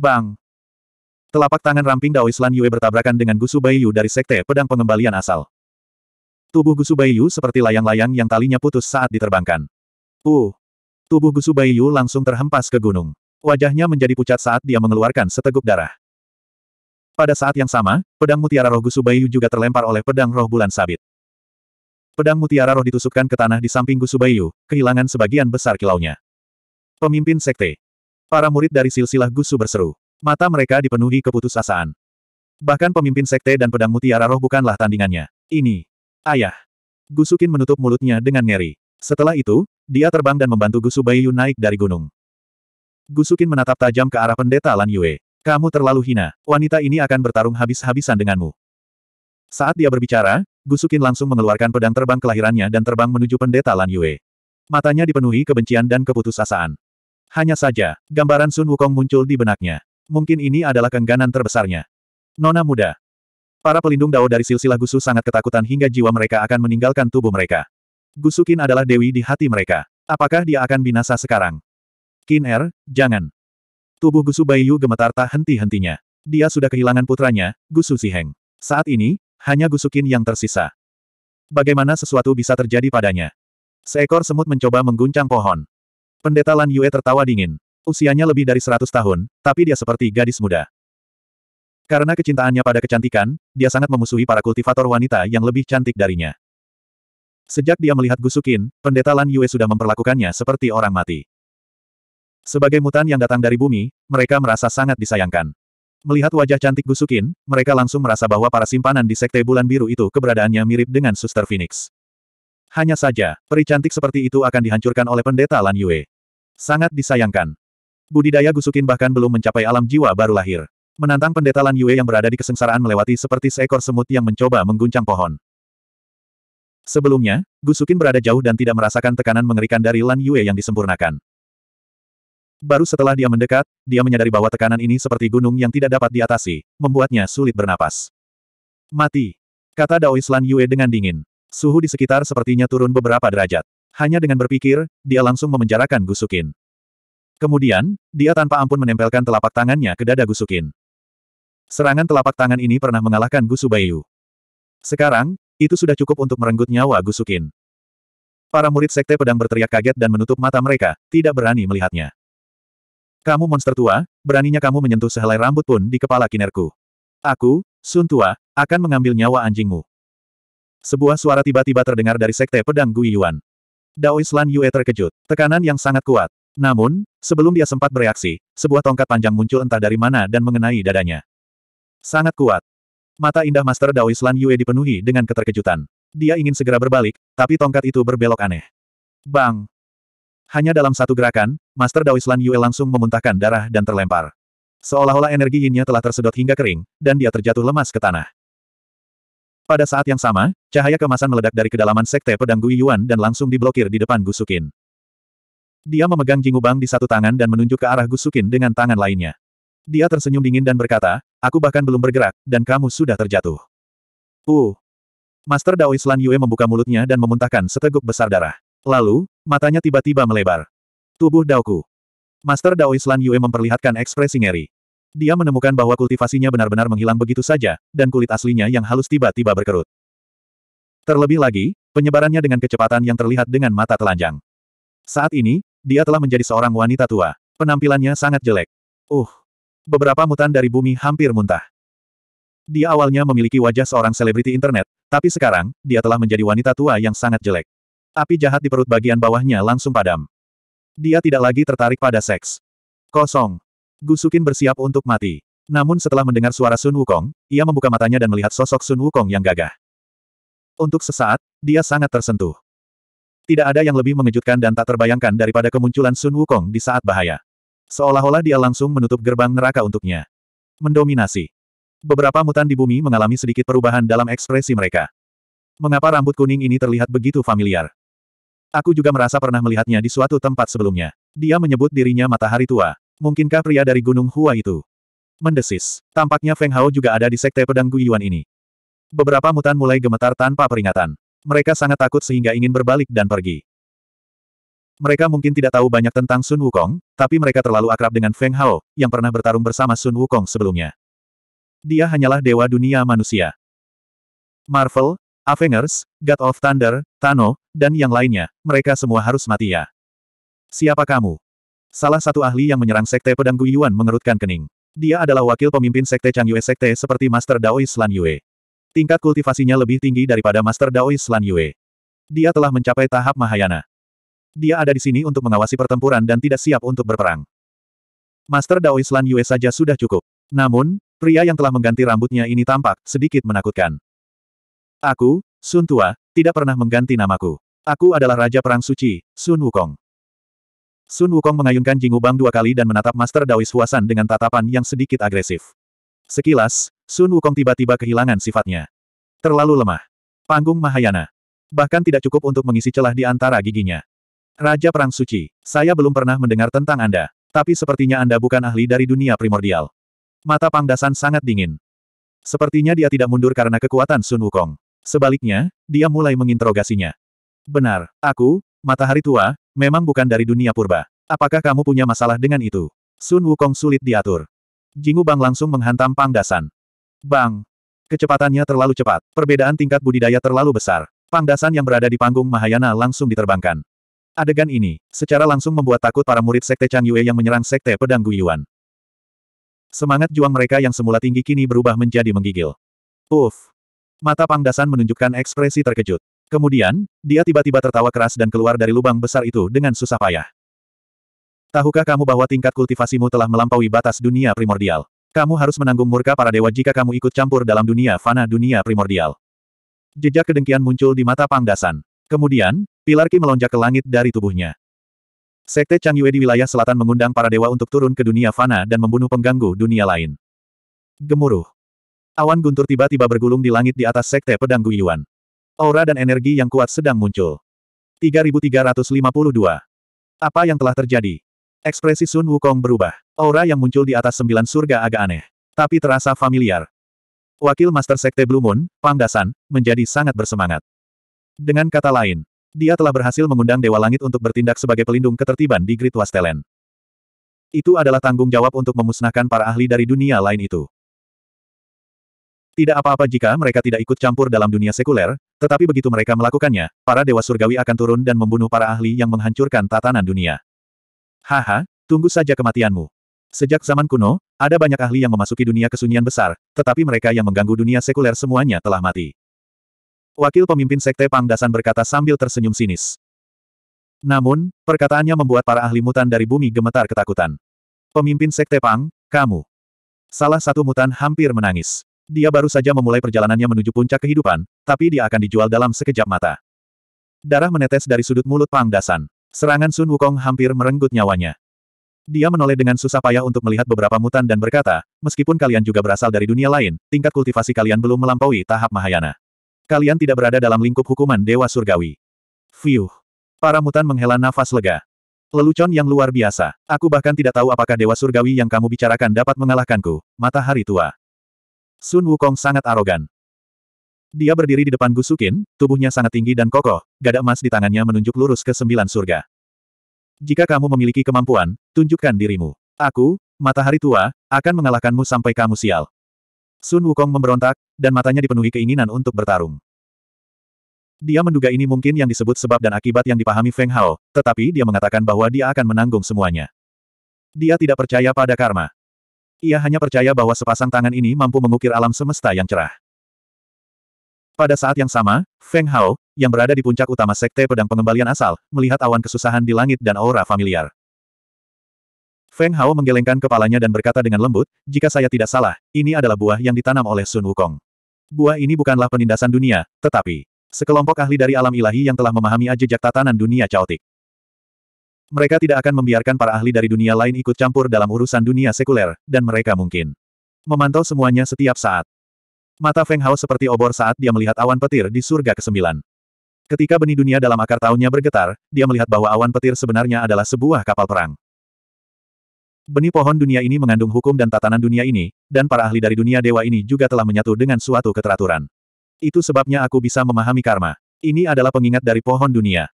Bang! Telapak tangan ramping Daoislan Yue bertabrakan dengan Gusu Baiyu dari Sekte Pedang Pengembalian Asal. Tubuh Gusu Baiyu seperti layang-layang yang talinya putus saat diterbangkan. Uh! Tubuh Gusu Baiyu langsung terhempas ke gunung. Wajahnya menjadi pucat saat dia mengeluarkan seteguk darah. Pada saat yang sama, pedang mutiara roh Gusu Baiyu juga terlempar oleh pedang roh bulan sabit. Pedang mutiara roh ditusukkan ke tanah di samping Gusu Baiyu, kehilangan sebagian besar kilaunya. Pemimpin Sekte, Para murid dari silsilah gusu berseru. Mata mereka dipenuhi keputusasaan. Bahkan pemimpin sekte dan pedang mutiara roh bukanlah tandingannya. Ini. Ayah. Gusukin menutup mulutnya dengan ngeri. Setelah itu, dia terbang dan membantu Gusu Bayu naik dari gunung. Gusukin menatap tajam ke arah pendeta Lan Yue. Kamu terlalu hina. Wanita ini akan bertarung habis-habisan denganmu. Saat dia berbicara, Gusukin langsung mengeluarkan pedang terbang kelahirannya dan terbang menuju pendeta Lan Yue. Matanya dipenuhi kebencian dan keputusasaan. Hanya saja, gambaran Sun Wukong muncul di benaknya. Mungkin ini adalah kengganan terbesarnya. Nona muda. Para pelindung Dao dari silsilah Gusu sangat ketakutan hingga jiwa mereka akan meninggalkan tubuh mereka. Gusukin adalah dewi di hati mereka. Apakah dia akan binasa sekarang? Kin Er, jangan. Tubuh Gusu Bayu gemetar tak henti-hentinya. Dia sudah kehilangan putranya, Gusu Siheng. Saat ini, hanya Gusu Gusukin yang tersisa. Bagaimana sesuatu bisa terjadi padanya? Seekor semut mencoba mengguncang pohon. Pendeta Lan Yue tertawa dingin. Usianya lebih dari seratus tahun, tapi dia seperti gadis muda. Karena kecintaannya pada kecantikan, dia sangat memusuhi para kultivator wanita yang lebih cantik darinya. Sejak dia melihat Gusukin, pendeta Lan Yue sudah memperlakukannya seperti orang mati. Sebagai mutan yang datang dari bumi, mereka merasa sangat disayangkan. Melihat wajah cantik Gusukin, mereka langsung merasa bahwa para simpanan di Sekte Bulan Biru itu keberadaannya mirip dengan Suster Phoenix. Hanya saja, peri cantik seperti itu akan dihancurkan oleh pendeta Lan Yue. Sangat disayangkan. Budidaya Gusukin bahkan belum mencapai alam jiwa baru lahir. Menantang pendeta Lan Yue yang berada di kesengsaraan melewati seperti seekor semut yang mencoba mengguncang pohon. Sebelumnya, Gusukin berada jauh dan tidak merasakan tekanan mengerikan dari Lan Yue yang disempurnakan. Baru setelah dia mendekat, dia menyadari bahwa tekanan ini seperti gunung yang tidak dapat diatasi, membuatnya sulit bernapas. Mati. Kata Daois Lan Yue dengan dingin. Suhu di sekitar sepertinya turun beberapa derajat. Hanya dengan berpikir, dia langsung memenjarakan Gusukin. Kemudian, dia tanpa ampun menempelkan telapak tangannya ke dada Gusukin. Serangan telapak tangan ini pernah mengalahkan Gusubayu. Sekarang, itu sudah cukup untuk merenggut nyawa Gusukin. Para murid sekte pedang berteriak kaget dan menutup mata mereka, tidak berani melihatnya. Kamu monster tua, beraninya kamu menyentuh sehelai rambut pun di kepala kinerku. Aku, Sun tua, akan mengambil nyawa anjingmu. Sebuah suara tiba-tiba terdengar dari sekte pedang Gui Yuan. Daoislan Yue terkejut. Tekanan yang sangat kuat. Namun, sebelum dia sempat bereaksi, sebuah tongkat panjang muncul entah dari mana dan mengenai dadanya. Sangat kuat. Mata indah Master Daoislan Yue dipenuhi dengan keterkejutan. Dia ingin segera berbalik, tapi tongkat itu berbelok aneh. Bang! Hanya dalam satu gerakan, Master Daoislan Yue langsung memuntahkan darah dan terlempar. Seolah-olah energi yinnya telah tersedot hingga kering, dan dia terjatuh lemas ke tanah. Pada saat yang sama, cahaya kemasan meledak dari kedalaman sekte pedang Gui Yuan dan langsung diblokir di depan Gusukin. Dia memegang Jingubang di satu tangan dan menunjuk ke arah Gusukin dengan tangan lainnya. Dia tersenyum dingin dan berkata, aku bahkan belum bergerak, dan kamu sudah terjatuh. Uh. Master Dao Islan Yue membuka mulutnya dan memuntahkan seteguk besar darah. Lalu, matanya tiba-tiba melebar. Tubuh Daoku. Master Dao Islan Yue memperlihatkan ekspresi ngeri. Dia menemukan bahwa kultivasinya benar-benar menghilang begitu saja, dan kulit aslinya yang halus tiba-tiba berkerut. Terlebih lagi, penyebarannya dengan kecepatan yang terlihat dengan mata telanjang. Saat ini, dia telah menjadi seorang wanita tua. Penampilannya sangat jelek. Uh, beberapa mutan dari bumi hampir muntah. Dia awalnya memiliki wajah seorang selebriti internet, tapi sekarang, dia telah menjadi wanita tua yang sangat jelek. Api jahat di perut bagian bawahnya langsung padam. Dia tidak lagi tertarik pada seks. Kosong. Gusukin bersiap untuk mati. Namun setelah mendengar suara Sun Wukong, ia membuka matanya dan melihat sosok Sun Wukong yang gagah. Untuk sesaat, dia sangat tersentuh. Tidak ada yang lebih mengejutkan dan tak terbayangkan daripada kemunculan Sun Wukong di saat bahaya. Seolah-olah dia langsung menutup gerbang neraka untuknya. Mendominasi. Beberapa mutan di bumi mengalami sedikit perubahan dalam ekspresi mereka. Mengapa rambut kuning ini terlihat begitu familiar? Aku juga merasa pernah melihatnya di suatu tempat sebelumnya. Dia menyebut dirinya matahari tua. Mungkinkah pria dari Gunung Hua itu? Mendesis. Tampaknya Feng Hao juga ada di sekte pedang Guyuan ini. Beberapa mutan mulai gemetar tanpa peringatan. Mereka sangat takut sehingga ingin berbalik dan pergi. Mereka mungkin tidak tahu banyak tentang Sun Wukong, tapi mereka terlalu akrab dengan Feng Hao, yang pernah bertarung bersama Sun Wukong sebelumnya. Dia hanyalah dewa dunia manusia. Marvel, Avengers, God of Thunder, Thanos, dan yang lainnya, mereka semua harus mati ya. Siapa kamu? Salah satu ahli yang menyerang Sekte Pedang Guiyuan mengerutkan kening. Dia adalah wakil pemimpin Sekte Chang Yue Sekte seperti Master Daois Lan Yue. Tingkat kultivasinya lebih tinggi daripada Master Daois Lan Yue. Dia telah mencapai tahap Mahayana. Dia ada di sini untuk mengawasi pertempuran dan tidak siap untuk berperang. Master Daois Lan Yue saja sudah cukup. Namun, pria yang telah mengganti rambutnya ini tampak sedikit menakutkan. Aku, Sun Tua, tidak pernah mengganti namaku. Aku adalah Raja Perang Suci, Sun Wukong. Sun Wukong mengayunkan Jing Bang dua kali dan menatap Master Daois Huasan dengan tatapan yang sedikit agresif. Sekilas, Sun Wukong tiba-tiba kehilangan sifatnya. Terlalu lemah. Panggung Mahayana. Bahkan tidak cukup untuk mengisi celah di antara giginya. Raja Perang Suci, saya belum pernah mendengar tentang Anda, tapi sepertinya Anda bukan ahli dari dunia primordial. Mata Pangdasan sangat dingin. Sepertinya dia tidak mundur karena kekuatan Sun Wukong. Sebaliknya, dia mulai menginterogasinya. Benar, aku, Matahari tua, memang bukan dari dunia purba. Apakah kamu punya masalah dengan itu? Sun Wukong sulit diatur. Jingu Bang langsung menghantam Pang Dasan. Bang! Kecepatannya terlalu cepat, perbedaan tingkat budidaya terlalu besar. Pang Dasan yang berada di panggung Mahayana langsung diterbangkan. Adegan ini, secara langsung membuat takut para murid Sekte Chang Yue yang menyerang Sekte Pedang Guyuan. Semangat juang mereka yang semula tinggi kini berubah menjadi menggigil. Uff! Mata Pang Dasan menunjukkan ekspresi terkejut. Kemudian, dia tiba-tiba tertawa keras dan keluar dari lubang besar itu dengan susah payah. Tahukah kamu bahwa tingkat kultivasimu telah melampaui batas dunia primordial? Kamu harus menanggung murka para dewa jika kamu ikut campur dalam dunia fana dunia primordial. Jejak kedengkian muncul di mata Pangdasan. Kemudian, pilar Ki melonjak ke langit dari tubuhnya. Sekte Chang Yue di wilayah selatan mengundang para dewa untuk turun ke dunia fana dan membunuh pengganggu dunia lain. Gemuruh. Awan guntur tiba-tiba bergulung di langit di atas Sekte Pedang Guyuan. Aura dan energi yang kuat sedang muncul. 3352. Apa yang telah terjadi? Ekspresi Sun Wukong berubah. Aura yang muncul di atas sembilan surga agak aneh. Tapi terasa familiar. Wakil Master Sekte Blue Moon, Pang Dasan, menjadi sangat bersemangat. Dengan kata lain, dia telah berhasil mengundang Dewa Langit untuk bertindak sebagai pelindung ketertiban di Great Wastelen. Itu adalah tanggung jawab untuk memusnahkan para ahli dari dunia lain itu. Tidak apa-apa jika mereka tidak ikut campur dalam dunia sekuler, tetapi begitu mereka melakukannya, para dewa surgawi akan turun dan membunuh para ahli yang menghancurkan tatanan dunia. Haha, tunggu saja kematianmu. Sejak zaman kuno, ada banyak ahli yang memasuki dunia kesunyian besar, tetapi mereka yang mengganggu dunia sekuler semuanya telah mati. Wakil pemimpin Sekte Pangdasan berkata sambil tersenyum sinis. Namun, perkataannya membuat para ahli mutan dari bumi gemetar ketakutan. Pemimpin Sekte Pang, kamu. Salah satu mutan hampir menangis. Dia baru saja memulai perjalanannya menuju puncak kehidupan, tapi dia akan dijual dalam sekejap mata. Darah menetes dari sudut mulut Pang Dasan. Serangan Sun Wukong hampir merenggut nyawanya. Dia menoleh dengan susah payah untuk melihat beberapa mutan dan berkata, meskipun kalian juga berasal dari dunia lain, tingkat kultivasi kalian belum melampaui tahap Mahayana. Kalian tidak berada dalam lingkup hukuman Dewa Surgawi. Fiuh. Para mutan menghela nafas lega. Lelucon yang luar biasa. Aku bahkan tidak tahu apakah Dewa Surgawi yang kamu bicarakan dapat mengalahkanku, matahari tua. Sun Wukong sangat arogan. Dia berdiri di depan Gusukin, tubuhnya sangat tinggi dan kokoh, gada emas di tangannya menunjuk lurus ke sembilan surga. Jika kamu memiliki kemampuan, tunjukkan dirimu. Aku, matahari tua, akan mengalahkanmu sampai kamu sial. Sun Wukong memberontak, dan matanya dipenuhi keinginan untuk bertarung. Dia menduga ini mungkin yang disebut sebab dan akibat yang dipahami Feng Hao, tetapi dia mengatakan bahwa dia akan menanggung semuanya. Dia tidak percaya pada karma. Ia hanya percaya bahwa sepasang tangan ini mampu mengukir alam semesta yang cerah. Pada saat yang sama, Feng Hao, yang berada di puncak utama Sekte Pedang Pengembalian Asal, melihat awan kesusahan di langit dan aura familiar. Feng Hao menggelengkan kepalanya dan berkata dengan lembut, jika saya tidak salah, ini adalah buah yang ditanam oleh Sun Wukong. Buah ini bukanlah penindasan dunia, tetapi sekelompok ahli dari alam ilahi yang telah memahami jejak tatanan dunia caotik. Mereka tidak akan membiarkan para ahli dari dunia lain ikut campur dalam urusan dunia sekuler, dan mereka mungkin memantau semuanya setiap saat. Mata Feng Hao seperti obor saat dia melihat awan petir di surga ke-9. Ketika benih dunia dalam akar tahunnya bergetar, dia melihat bahwa awan petir sebenarnya adalah sebuah kapal perang. Benih pohon dunia ini mengandung hukum dan tatanan dunia ini, dan para ahli dari dunia dewa ini juga telah menyatu dengan suatu keteraturan. Itu sebabnya aku bisa memahami karma. Ini adalah pengingat dari pohon dunia.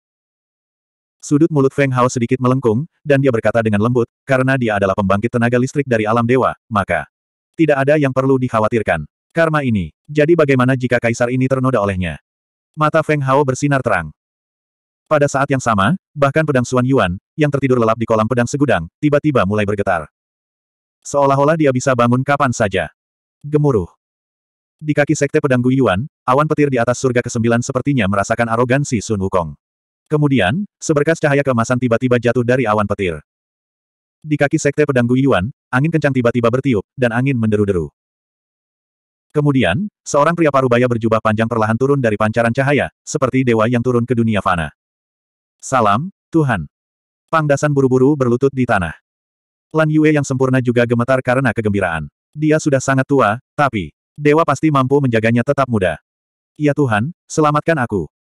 Sudut mulut Feng Hao sedikit melengkung, dan dia berkata dengan lembut, karena dia adalah pembangkit tenaga listrik dari alam dewa, maka tidak ada yang perlu dikhawatirkan. Karma ini. Jadi bagaimana jika kaisar ini ternoda olehnya? Mata Feng Hao bersinar terang. Pada saat yang sama, bahkan pedang Suan Yuan, yang tertidur lelap di kolam pedang segudang, tiba-tiba mulai bergetar. Seolah-olah dia bisa bangun kapan saja. Gemuruh. Di kaki sekte pedang Yuan, awan petir di atas surga kesembilan sepertinya merasakan arogansi Sun Wukong. Kemudian, seberkas cahaya kemasan tiba-tiba jatuh dari awan petir. Di kaki sekte pedang Guiyuan, angin kencang tiba-tiba bertiup, dan angin menderu-deru. Kemudian, seorang pria parubaya berjubah panjang perlahan turun dari pancaran cahaya, seperti dewa yang turun ke dunia fana. Salam, Tuhan. Pangdasan buru-buru berlutut di tanah. Lan Yue yang sempurna juga gemetar karena kegembiraan. Dia sudah sangat tua, tapi dewa pasti mampu menjaganya tetap muda. Ya Tuhan, selamatkan aku.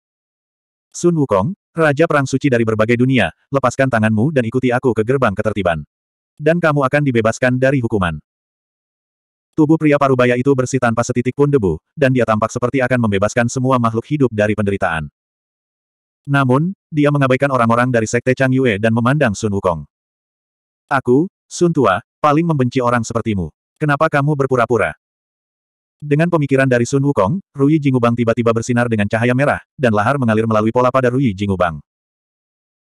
Sun Wukong, Raja Perang Suci dari berbagai dunia, lepaskan tanganmu dan ikuti aku ke gerbang ketertiban. Dan kamu akan dibebaskan dari hukuman. Tubuh pria parubaya itu bersih tanpa setitik pun debu, dan dia tampak seperti akan membebaskan semua makhluk hidup dari penderitaan. Namun, dia mengabaikan orang-orang dari Sekte Chang Yue dan memandang Sun Wukong. Aku, Sun Tua, paling membenci orang sepertimu. Kenapa kamu berpura-pura? Dengan pemikiran dari Sun Wukong, Rui Jingubang tiba-tiba bersinar dengan cahaya merah, dan lahar mengalir melalui pola pada Rui Jingubang.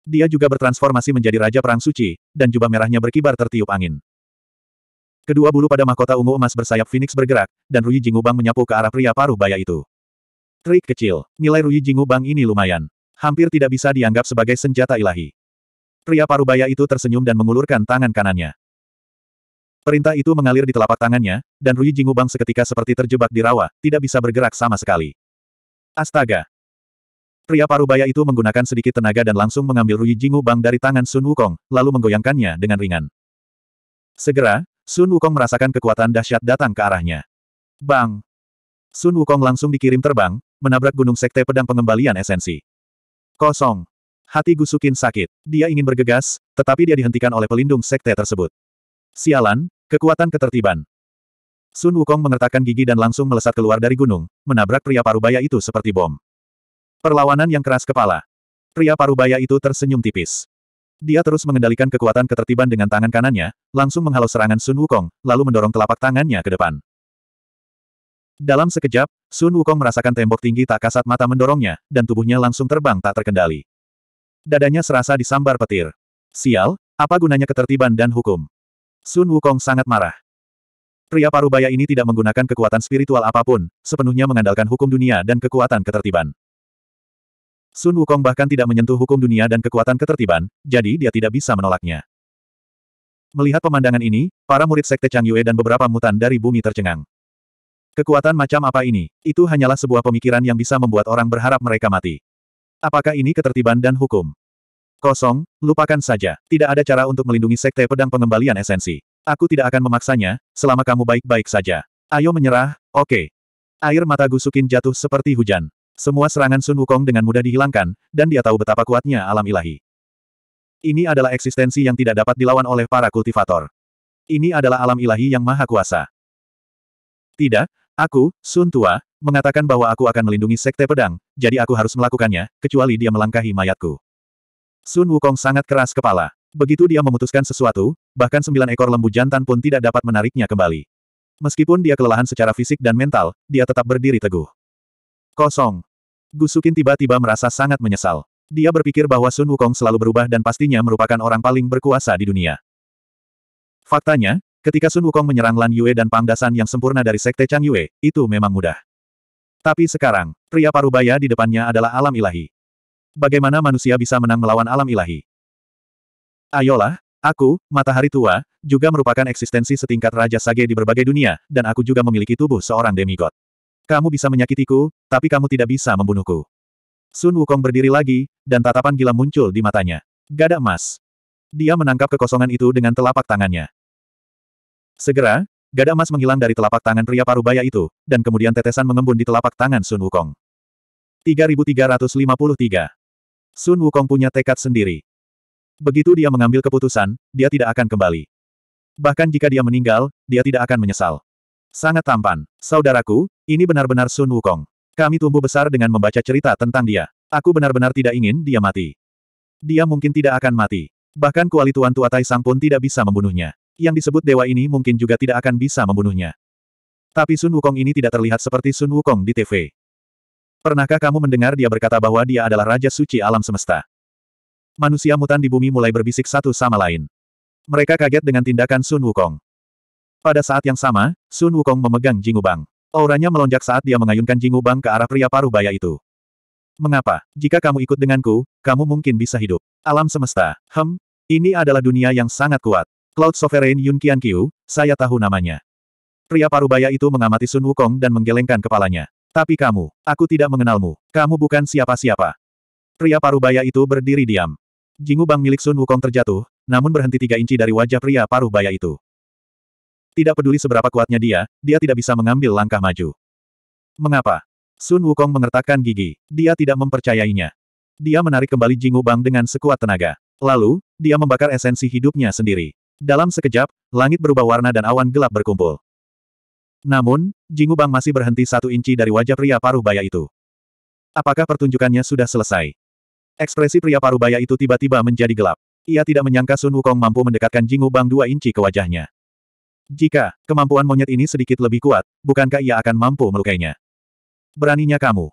Dia juga bertransformasi menjadi Raja Perang Suci, dan jubah merahnya berkibar tertiup angin. Kedua bulu pada mahkota ungu emas bersayap Phoenix bergerak, dan Rui Jingubang menyapu ke arah pria paruh baya itu. Trik kecil, nilai Rui Jingubang ini lumayan. Hampir tidak bisa dianggap sebagai senjata ilahi. Pria paruh baya itu tersenyum dan mengulurkan tangan kanannya. Perintah itu mengalir di telapak tangannya, dan Rui Jingubang seketika seperti terjebak di rawa, tidak bisa bergerak sama sekali. Astaga! Pria parubaya itu menggunakan sedikit tenaga dan langsung mengambil Rui Jingubang dari tangan Sun Wukong, lalu menggoyangkannya dengan ringan. Segera, Sun Wukong merasakan kekuatan dahsyat datang ke arahnya. Bang! Sun Wukong langsung dikirim terbang, menabrak gunung sekte pedang pengembalian esensi. Kosong. Hati Gusukin sakit. Dia ingin bergegas, tetapi dia dihentikan oleh pelindung sekte tersebut. Sialan, Kekuatan ketertiban. Sun Wukong mengertakkan gigi dan langsung melesat keluar dari gunung, menabrak pria parubaya itu seperti bom. Perlawanan yang keras kepala. Pria parubaya itu tersenyum tipis. Dia terus mengendalikan kekuatan ketertiban dengan tangan kanannya, langsung menghalau serangan Sun Wukong, lalu mendorong telapak tangannya ke depan. Dalam sekejap, Sun Wukong merasakan tembok tinggi tak kasat mata mendorongnya, dan tubuhnya langsung terbang tak terkendali. Dadanya serasa disambar petir. Sial, apa gunanya ketertiban dan hukum? Sun Wukong sangat marah. Pria parubaya ini tidak menggunakan kekuatan spiritual apapun, sepenuhnya mengandalkan hukum dunia dan kekuatan ketertiban. Sun Wukong bahkan tidak menyentuh hukum dunia dan kekuatan ketertiban, jadi dia tidak bisa menolaknya. Melihat pemandangan ini, para murid Sekte Chang Yue dan beberapa mutan dari bumi tercengang. Kekuatan macam apa ini? Itu hanyalah sebuah pemikiran yang bisa membuat orang berharap mereka mati. Apakah ini ketertiban dan hukum? Kosong, lupakan saja. Tidak ada cara untuk melindungi Sekte Pedang Pengembalian Esensi. Aku tidak akan memaksanya, selama kamu baik-baik saja. Ayo menyerah, oke. Okay. Air mata Gusukin jatuh seperti hujan. Semua serangan Sun Wukong dengan mudah dihilangkan, dan dia tahu betapa kuatnya alam ilahi. Ini adalah eksistensi yang tidak dapat dilawan oleh para kultivator. Ini adalah alam ilahi yang maha kuasa. Tidak, aku, Sun Tua, mengatakan bahwa aku akan melindungi Sekte Pedang, jadi aku harus melakukannya, kecuali dia melangkahi mayatku. Sun Wukong sangat keras kepala. Begitu dia memutuskan sesuatu, bahkan sembilan ekor lembu jantan pun tidak dapat menariknya kembali. Meskipun dia kelelahan secara fisik dan mental, dia tetap berdiri teguh. Kosong. Gusukin tiba-tiba merasa sangat menyesal. Dia berpikir bahwa Sun Wukong selalu berubah dan pastinya merupakan orang paling berkuasa di dunia. Faktanya, ketika Sun Wukong menyerang Lan Yue dan Pangdasan yang sempurna dari Sekte Chang Yue, itu memang mudah. Tapi sekarang, pria parubaya di depannya adalah alam ilahi. Bagaimana manusia bisa menang melawan alam ilahi? Ayolah, aku, matahari tua, juga merupakan eksistensi setingkat Raja Sage di berbagai dunia, dan aku juga memiliki tubuh seorang demigod. Kamu bisa menyakitiku, tapi kamu tidak bisa membunuhku. Sun Wukong berdiri lagi, dan tatapan gila muncul di matanya. Gada emas. Dia menangkap kekosongan itu dengan telapak tangannya. Segera, gada emas menghilang dari telapak tangan pria parubaya itu, dan kemudian tetesan mengembun di telapak tangan Sun Wukong. 3353 Sun Wukong punya tekad sendiri. Begitu dia mengambil keputusan, dia tidak akan kembali. Bahkan jika dia meninggal, dia tidak akan menyesal. Sangat tampan. Saudaraku, ini benar-benar Sun Wukong. Kami tumbuh besar dengan membaca cerita tentang dia. Aku benar-benar tidak ingin dia mati. Dia mungkin tidak akan mati. Bahkan kuali Tuan Tua Tai Sang pun tidak bisa membunuhnya. Yang disebut dewa ini mungkin juga tidak akan bisa membunuhnya. Tapi Sun Wukong ini tidak terlihat seperti Sun Wukong di TV. Pernahkah kamu mendengar dia berkata bahwa dia adalah Raja Suci alam semesta? Manusia mutan di bumi mulai berbisik satu sama lain. Mereka kaget dengan tindakan Sun Wukong. Pada saat yang sama, Sun Wukong memegang Jingubang. Bang. Auranya melonjak saat dia mengayunkan Jingubang ke arah pria paruh baya itu. Mengapa? Jika kamu ikut denganku, kamu mungkin bisa hidup. Alam semesta. Hem, ini adalah dunia yang sangat kuat. Cloud Sovereign Yun Qian Qiu, saya tahu namanya. Pria paruh baya itu mengamati Sun Wukong dan menggelengkan kepalanya. Tapi kamu, aku tidak mengenalmu. Kamu bukan siapa-siapa. Pria parubaya itu berdiri diam. Jingu Bang milik Sun Wukong terjatuh, namun berhenti tiga inci dari wajah pria parubaya itu. Tidak peduli seberapa kuatnya dia, dia tidak bisa mengambil langkah maju. Mengapa? Sun Wukong mengertakkan gigi. Dia tidak mempercayainya. Dia menarik kembali Jingu Bang dengan sekuat tenaga. Lalu, dia membakar esensi hidupnya sendiri. Dalam sekejap, langit berubah warna dan awan gelap berkumpul. Namun, Jingubang masih berhenti satu inci dari wajah pria paruh baya itu. Apakah pertunjukannya sudah selesai? Ekspresi pria paruh baya itu tiba-tiba menjadi gelap. Ia tidak menyangka Sun Wukong mampu mendekatkan Jingubang dua inci ke wajahnya. Jika kemampuan monyet ini sedikit lebih kuat, bukankah ia akan mampu melukainya? Beraninya kamu.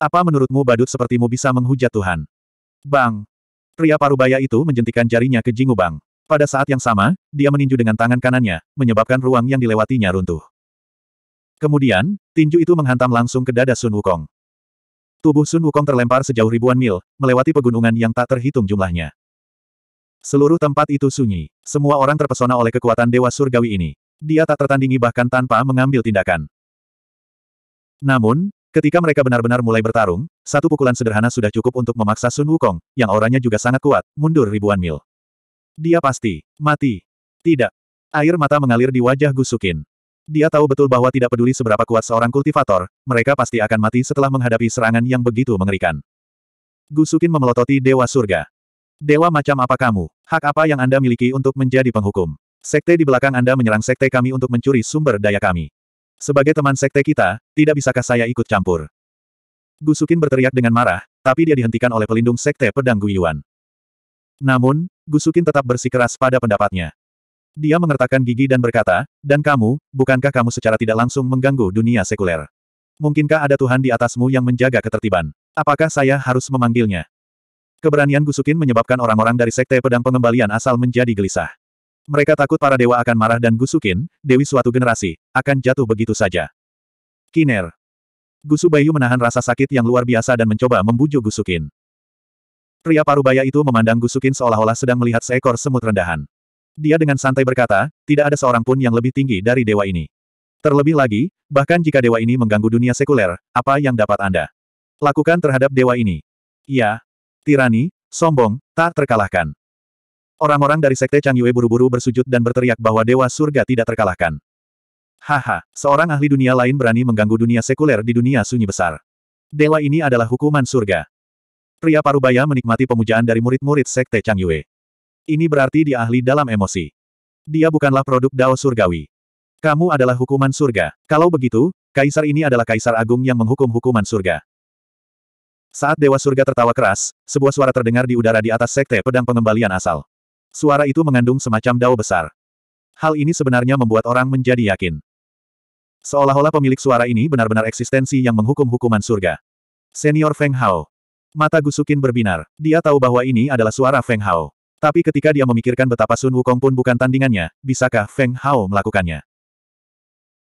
Apa menurutmu badut sepertimu bisa menghujat Tuhan? Bang! Pria parubaya itu menjentikan jarinya ke Jingubang. Pada saat yang sama, dia meninju dengan tangan kanannya, menyebabkan ruang yang dilewatinya runtuh. Kemudian, tinju itu menghantam langsung ke dada Sun Wukong. Tubuh Sun Wukong terlempar sejauh ribuan mil, melewati pegunungan yang tak terhitung jumlahnya. Seluruh tempat itu sunyi. Semua orang terpesona oleh kekuatan Dewa Surgawi ini. Dia tak tertandingi bahkan tanpa mengambil tindakan. Namun, ketika mereka benar-benar mulai bertarung, satu pukulan sederhana sudah cukup untuk memaksa Sun Wukong, yang auranya juga sangat kuat, mundur ribuan mil. Dia pasti mati. Tidak. Air mata mengalir di wajah Gusukin. Dia tahu betul bahwa tidak peduli seberapa kuat seorang kultivator, mereka pasti akan mati setelah menghadapi serangan yang begitu mengerikan. Gusukin memelototi Dewa Surga. Dewa macam apa kamu? Hak apa yang Anda miliki untuk menjadi penghukum? Sekte di belakang Anda menyerang sekte kami untuk mencuri sumber daya kami. Sebagai teman sekte kita, tidak bisakah saya ikut campur? Gusukin berteriak dengan marah, tapi dia dihentikan oleh pelindung sekte pedang Guyuan. Namun, Gusukin tetap bersikeras pada pendapatnya. Dia mengertakkan gigi dan berkata, dan kamu, bukankah kamu secara tidak langsung mengganggu dunia sekuler? Mungkinkah ada Tuhan di atasmu yang menjaga ketertiban? Apakah saya harus memanggilnya? Keberanian Gusukin menyebabkan orang-orang dari Sekte Pedang Pengembalian asal menjadi gelisah. Mereka takut para dewa akan marah dan Gusukin, dewi suatu generasi, akan jatuh begitu saja. Kiner. Gusu Bayu menahan rasa sakit yang luar biasa dan mencoba membujuk Gusukin. Pria parubaya itu memandang Gusukin seolah-olah sedang melihat seekor semut rendahan. Dia dengan santai berkata, tidak ada seorang pun yang lebih tinggi dari dewa ini. Terlebih lagi, bahkan jika dewa ini mengganggu dunia sekuler, apa yang dapat Anda lakukan terhadap dewa ini? Ya, tirani, sombong, tak terkalahkan. Orang-orang dari sekte Chang Yue buru-buru bersujud dan berteriak bahwa dewa surga tidak terkalahkan. Haha, seorang ahli dunia lain berani mengganggu dunia sekuler di dunia sunyi besar. Dewa ini adalah hukuman surga. Pria Parubaya menikmati pemujaan dari murid-murid sekte Chang Yue. Ini berarti dia ahli dalam emosi. Dia bukanlah produk Dao surgawi. Kamu adalah hukuman surga. Kalau begitu, kaisar ini adalah kaisar agung yang menghukum hukuman surga. Saat Dewa Surga tertawa keras, sebuah suara terdengar di udara di atas sekte pedang pengembalian asal. Suara itu mengandung semacam dao besar. Hal ini sebenarnya membuat orang menjadi yakin. Seolah-olah pemilik suara ini benar-benar eksistensi yang menghukum hukuman surga. Senior Feng Hao. Mata Gusukin berbinar. Dia tahu bahwa ini adalah suara Feng Hao. Tapi ketika dia memikirkan betapa Sun Wukong pun bukan tandingannya, bisakah Feng Hao melakukannya?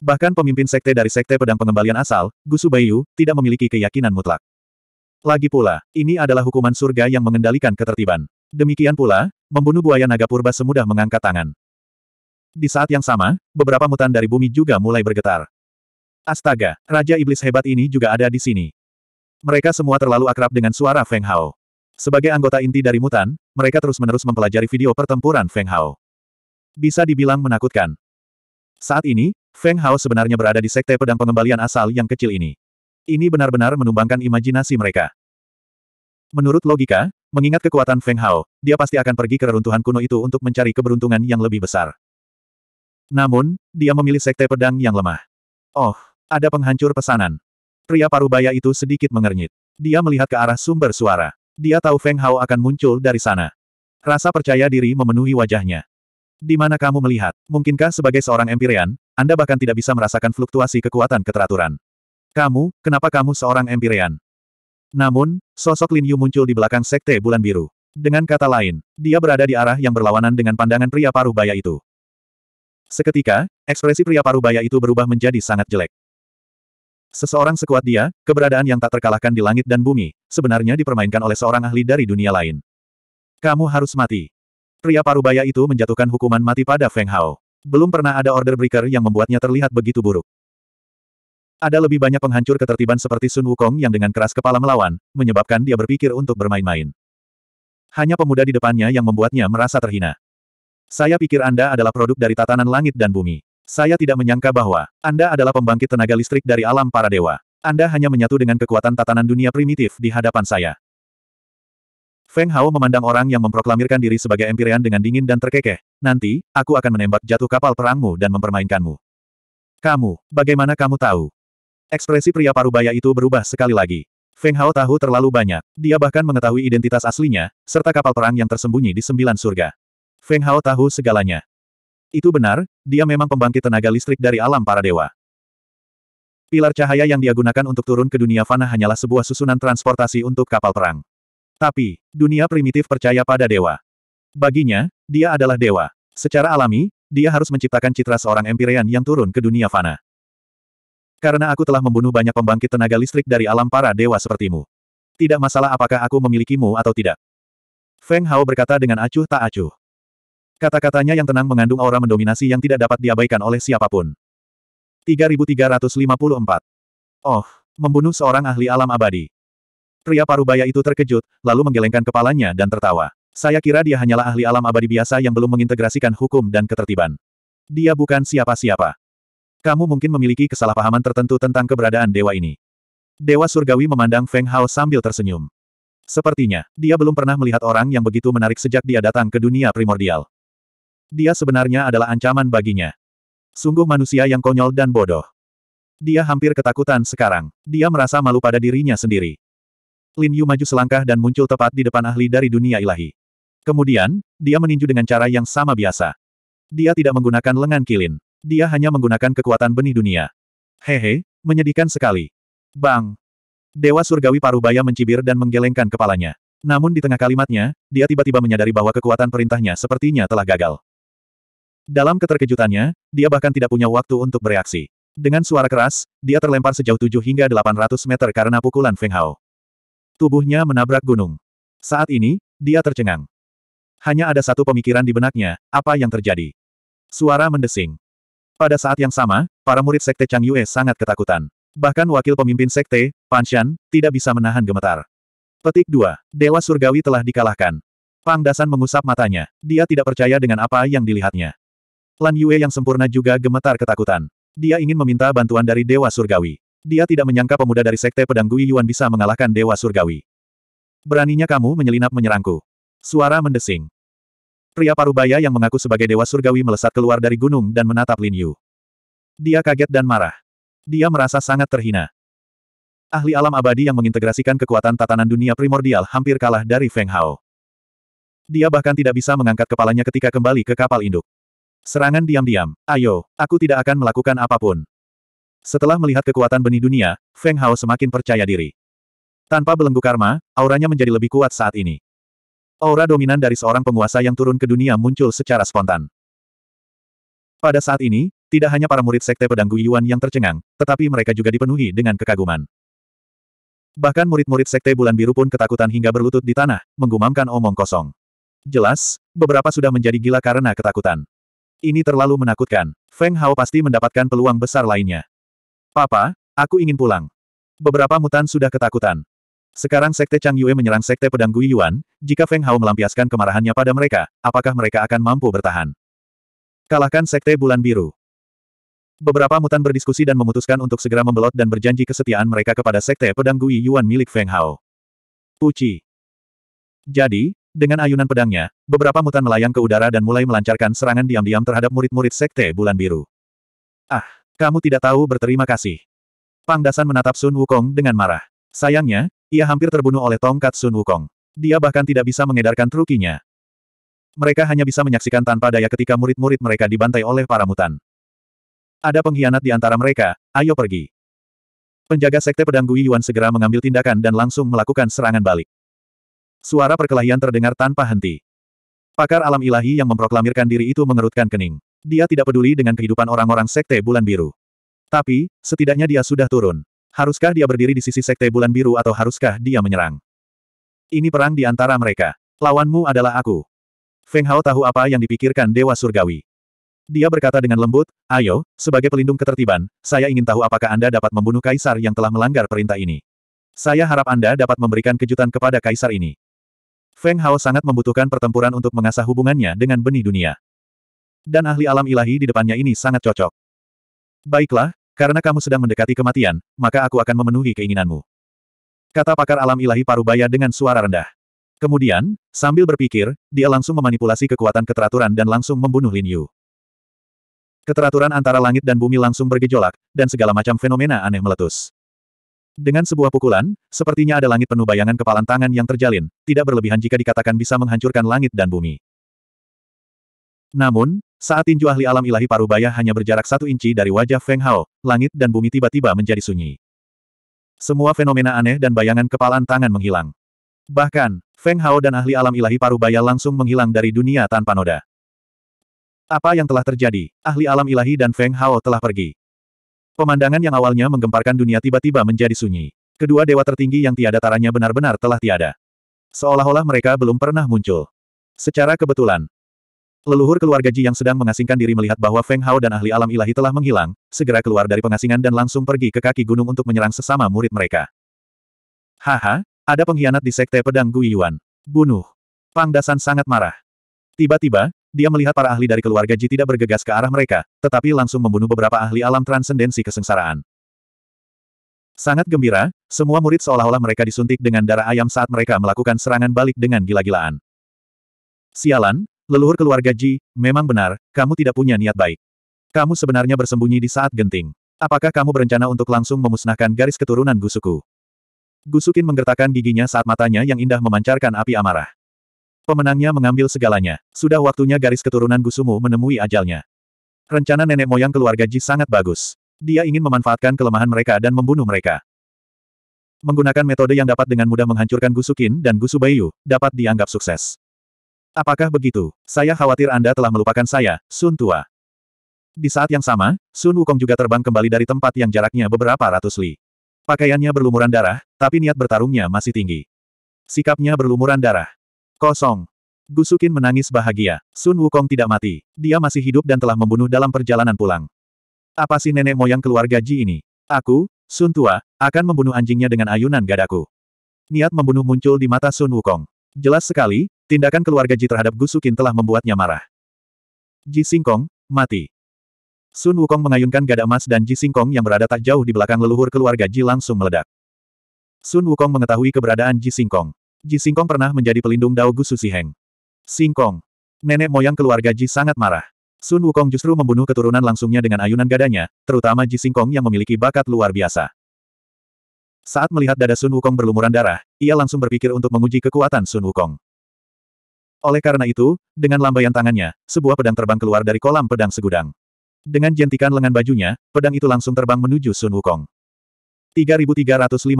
Bahkan pemimpin sekte dari sekte pedang pengembalian asal, Gusu Bayu, tidak memiliki keyakinan mutlak. Lagi pula, ini adalah hukuman surga yang mengendalikan ketertiban. Demikian pula, membunuh buaya naga purba semudah mengangkat tangan. Di saat yang sama, beberapa mutan dari bumi juga mulai bergetar. Astaga, Raja Iblis hebat ini juga ada di sini. Mereka semua terlalu akrab dengan suara Feng Hao. Sebagai anggota inti dari Mutan, mereka terus-menerus mempelajari video pertempuran Feng Hao. Bisa dibilang menakutkan. Saat ini, Feng Hao sebenarnya berada di sekte pedang pengembalian asal yang kecil ini. Ini benar-benar menumbangkan imajinasi mereka. Menurut logika, mengingat kekuatan Feng Hao, dia pasti akan pergi ke reruntuhan kuno itu untuk mencari keberuntungan yang lebih besar. Namun, dia memilih sekte pedang yang lemah. Oh, ada penghancur pesanan. Pria parubaya itu sedikit mengernyit. Dia melihat ke arah sumber suara. Dia tahu Feng Hao akan muncul dari sana. Rasa percaya diri memenuhi wajahnya. Di mana kamu melihat? Mungkinkah sebagai seorang Empyrean, Anda bahkan tidak bisa merasakan fluktuasi kekuatan keteraturan? Kamu, kenapa kamu seorang Empyrean? Namun, sosok Lin Yu muncul di belakang Sekte Bulan Biru. Dengan kata lain, dia berada di arah yang berlawanan dengan pandangan pria paruh baya itu. Seketika, ekspresi pria paruh baya itu berubah menjadi sangat jelek. Seseorang sekuat dia, keberadaan yang tak terkalahkan di langit dan bumi, sebenarnya dipermainkan oleh seorang ahli dari dunia lain. Kamu harus mati. Pria parubaya itu menjatuhkan hukuman mati pada Feng Hao. Belum pernah ada order breaker yang membuatnya terlihat begitu buruk. Ada lebih banyak penghancur ketertiban seperti Sun Wukong yang dengan keras kepala melawan, menyebabkan dia berpikir untuk bermain-main. Hanya pemuda di depannya yang membuatnya merasa terhina. Saya pikir Anda adalah produk dari tatanan langit dan bumi. Saya tidak menyangka bahwa Anda adalah pembangkit tenaga listrik dari alam para dewa. Anda hanya menyatu dengan kekuatan tatanan dunia primitif di hadapan saya. Feng Hao memandang orang yang memproklamirkan diri sebagai empirian dengan dingin dan terkekeh. Nanti, aku akan menembak jatuh kapal perangmu dan mempermainkanmu. Kamu, bagaimana kamu tahu? Ekspresi pria parubaya itu berubah sekali lagi. Feng Hao tahu terlalu banyak. Dia bahkan mengetahui identitas aslinya, serta kapal perang yang tersembunyi di sembilan surga. Feng Hao tahu segalanya. Itu benar, dia memang pembangkit tenaga listrik dari alam para dewa. Pilar cahaya yang dia gunakan untuk turun ke dunia fana hanyalah sebuah susunan transportasi untuk kapal perang. Tapi, dunia primitif percaya pada dewa. Baginya, dia adalah dewa. Secara alami, dia harus menciptakan citra seorang Empyrean yang turun ke dunia fana. Karena aku telah membunuh banyak pembangkit tenaga listrik dari alam para dewa sepertimu. Tidak masalah apakah aku memilikimu atau tidak. Feng Hao berkata dengan acuh tak acuh. Kata-katanya yang tenang mengandung aura mendominasi yang tidak dapat diabaikan oleh siapapun. 3354. Oh, membunuh seorang ahli alam abadi. Pria parubaya itu terkejut, lalu menggelengkan kepalanya dan tertawa. Saya kira dia hanyalah ahli alam abadi biasa yang belum mengintegrasikan hukum dan ketertiban. Dia bukan siapa-siapa. Kamu mungkin memiliki kesalahpahaman tertentu tentang keberadaan dewa ini. Dewa Surgawi memandang Feng Hao sambil tersenyum. Sepertinya, dia belum pernah melihat orang yang begitu menarik sejak dia datang ke dunia primordial. Dia sebenarnya adalah ancaman baginya. Sungguh manusia yang konyol dan bodoh. Dia hampir ketakutan sekarang. Dia merasa malu pada dirinya sendiri. Lin Yu maju selangkah dan muncul tepat di depan ahli dari dunia ilahi. Kemudian, dia meninju dengan cara yang sama biasa. Dia tidak menggunakan lengan kilin. Dia hanya menggunakan kekuatan benih dunia. Hehe, menyedihkan sekali. Bang! Dewa Surgawi Parubaya mencibir dan menggelengkan kepalanya. Namun di tengah kalimatnya, dia tiba-tiba menyadari bahwa kekuatan perintahnya sepertinya telah gagal. Dalam keterkejutannya, dia bahkan tidak punya waktu untuk bereaksi. Dengan suara keras, dia terlempar sejauh 7 hingga 800 meter karena pukulan Feng Hao. Tubuhnya menabrak gunung. Saat ini, dia tercengang. Hanya ada satu pemikiran di benaknya, apa yang terjadi. Suara mendesing. Pada saat yang sama, para murid Sekte Chang Yue sangat ketakutan. Bahkan wakil pemimpin Sekte, Pan Shan, tidak bisa menahan gemetar. Petik 2. Dewa Surgawi telah dikalahkan. Pang Dasan mengusap matanya. Dia tidak percaya dengan apa yang dilihatnya. Lan Yue yang sempurna juga gemetar ketakutan. Dia ingin meminta bantuan dari Dewa Surgawi. Dia tidak menyangka pemuda dari Sekte Pedang Gui Yuan bisa mengalahkan Dewa Surgawi. Beraninya kamu menyelinap menyerangku. Suara mendesing. Pria parubaya yang mengaku sebagai Dewa Surgawi melesat keluar dari gunung dan menatap Lin Yu. Dia kaget dan marah. Dia merasa sangat terhina. Ahli alam abadi yang mengintegrasikan kekuatan tatanan dunia primordial hampir kalah dari Feng Hao. Dia bahkan tidak bisa mengangkat kepalanya ketika kembali ke kapal induk. Serangan diam-diam. Ayo, aku tidak akan melakukan apapun. Setelah melihat kekuatan benih dunia, Feng Hao semakin percaya diri. Tanpa belenggu karma, auranya menjadi lebih kuat saat ini. Aura dominan dari seorang penguasa yang turun ke dunia muncul secara spontan. Pada saat ini, tidak hanya para murid sekte pedang Guiyuan yang tercengang, tetapi mereka juga dipenuhi dengan kekaguman. Bahkan murid-murid sekte bulan biru pun ketakutan hingga berlutut di tanah, menggumamkan omong kosong. Jelas, beberapa sudah menjadi gila karena ketakutan. Ini terlalu menakutkan. Feng Hao pasti mendapatkan peluang besar lainnya. Papa, aku ingin pulang. Beberapa mutan sudah ketakutan. Sekarang Sekte Chang Yue menyerang Sekte Pedang Gui Yuan, jika Feng Hao melampiaskan kemarahannya pada mereka, apakah mereka akan mampu bertahan? Kalahkan Sekte Bulan Biru. Beberapa mutan berdiskusi dan memutuskan untuk segera membelot dan berjanji kesetiaan mereka kepada Sekte Pedang Gui Yuan milik Feng Hao. Puci. Jadi, dengan ayunan pedangnya, beberapa mutan melayang ke udara dan mulai melancarkan serangan diam-diam terhadap murid-murid Sekte Bulan Biru. Ah, kamu tidak tahu berterima kasih. Pang Dasan menatap Sun Wukong dengan marah. Sayangnya, ia hampir terbunuh oleh tongkat Sun Wukong. Dia bahkan tidak bisa mengedarkan trukinya. Mereka hanya bisa menyaksikan tanpa daya ketika murid-murid mereka dibantai oleh para mutan. Ada pengkhianat di antara mereka, ayo pergi. Penjaga Sekte Pedang Gui Yuan segera mengambil tindakan dan langsung melakukan serangan balik. Suara perkelahian terdengar tanpa henti. Pakar alam ilahi yang memproklamirkan diri itu mengerutkan kening. Dia tidak peduli dengan kehidupan orang-orang Sekte Bulan Biru. Tapi, setidaknya dia sudah turun. Haruskah dia berdiri di sisi Sekte Bulan Biru atau haruskah dia menyerang? Ini perang di antara mereka. Lawanmu adalah aku. Feng Hao tahu apa yang dipikirkan Dewa Surgawi. Dia berkata dengan lembut, ayo, sebagai pelindung ketertiban, saya ingin tahu apakah Anda dapat membunuh Kaisar yang telah melanggar perintah ini. Saya harap Anda dapat memberikan kejutan kepada Kaisar ini. Feng Hao sangat membutuhkan pertempuran untuk mengasah hubungannya dengan benih dunia. Dan ahli alam ilahi di depannya ini sangat cocok. Baiklah, karena kamu sedang mendekati kematian, maka aku akan memenuhi keinginanmu. Kata pakar alam ilahi Parubaya dengan suara rendah. Kemudian, sambil berpikir, dia langsung memanipulasi kekuatan keteraturan dan langsung membunuh Lin Yu. Keteraturan antara langit dan bumi langsung bergejolak, dan segala macam fenomena aneh meletus. Dengan sebuah pukulan, sepertinya ada langit penuh bayangan kepalan tangan yang terjalin, tidak berlebihan jika dikatakan bisa menghancurkan langit dan bumi. Namun, saat tinju ahli alam ilahi Parubaya hanya berjarak satu inci dari wajah Feng Hao, langit dan bumi tiba-tiba menjadi sunyi. Semua fenomena aneh dan bayangan kepalan tangan menghilang. Bahkan, Feng Hao dan ahli alam ilahi Parubaya langsung menghilang dari dunia tanpa noda. Apa yang telah terjadi? Ahli alam ilahi dan Feng Hao telah pergi. Pemandangan yang awalnya menggemparkan dunia tiba-tiba menjadi sunyi. Kedua dewa tertinggi yang tiada taranya benar-benar telah tiada. Seolah-olah mereka belum pernah muncul. Secara kebetulan, leluhur keluarga Ji yang sedang mengasingkan diri melihat bahwa Feng Hao dan ahli alam ilahi telah menghilang, segera keluar dari pengasingan dan langsung pergi ke kaki gunung untuk menyerang sesama murid mereka. Haha, ada pengkhianat di Sekte Pedang Gui Yuan. Bunuh. Pang Dasan sangat marah. Tiba-tiba, dia melihat para ahli dari keluarga Ji tidak bergegas ke arah mereka, tetapi langsung membunuh beberapa ahli alam transendensi kesengsaraan. Sangat gembira, semua murid seolah-olah mereka disuntik dengan darah ayam saat mereka melakukan serangan balik dengan gila-gilaan. Sialan, leluhur keluarga Ji, memang benar, kamu tidak punya niat baik. Kamu sebenarnya bersembunyi di saat genting. Apakah kamu berencana untuk langsung memusnahkan garis keturunan Gusuku? Gusukin menggertakkan giginya saat matanya yang indah memancarkan api amarah. Pemenangnya mengambil segalanya. Sudah waktunya garis keturunan Gusumu menemui ajalnya. Rencana nenek moyang keluarga Ji sangat bagus. Dia ingin memanfaatkan kelemahan mereka dan membunuh mereka. Menggunakan metode yang dapat dengan mudah menghancurkan Gusukin dan Gusubayu, dapat dianggap sukses. Apakah begitu? Saya khawatir Anda telah melupakan saya, Sun Tua. Di saat yang sama, Sun Wukong juga terbang kembali dari tempat yang jaraknya beberapa ratus li. Pakaiannya berlumuran darah, tapi niat bertarungnya masih tinggi. Sikapnya berlumuran darah. Kosong. Gusukin menangis bahagia. Sun Wukong tidak mati. Dia masih hidup dan telah membunuh dalam perjalanan pulang. Apa sih nenek moyang keluarga Ji ini? Aku, Sun Tua, akan membunuh anjingnya dengan ayunan gadaku. Niat membunuh muncul di mata Sun Wukong. Jelas sekali, tindakan keluarga Ji terhadap Gusukin telah membuatnya marah. Ji Singkong, mati. Sun Wukong mengayunkan gada emas dan Ji Singkong yang berada tak jauh di belakang leluhur keluarga Ji langsung meledak. Sun Wukong mengetahui keberadaan Ji Singkong. Ji Singkong pernah menjadi pelindung Dao Gu Susiheng. Singkong. Nenek moyang keluarga Ji sangat marah. Sun Wukong justru membunuh keturunan langsungnya dengan ayunan gadanya, terutama Ji Singkong yang memiliki bakat luar biasa. Saat melihat dada Sun Wukong berlumuran darah, ia langsung berpikir untuk menguji kekuatan Sun Wukong. Oleh karena itu, dengan lambaian tangannya, sebuah pedang terbang keluar dari kolam pedang segudang. Dengan jentikan lengan bajunya, pedang itu langsung terbang menuju Sun Wukong. 3355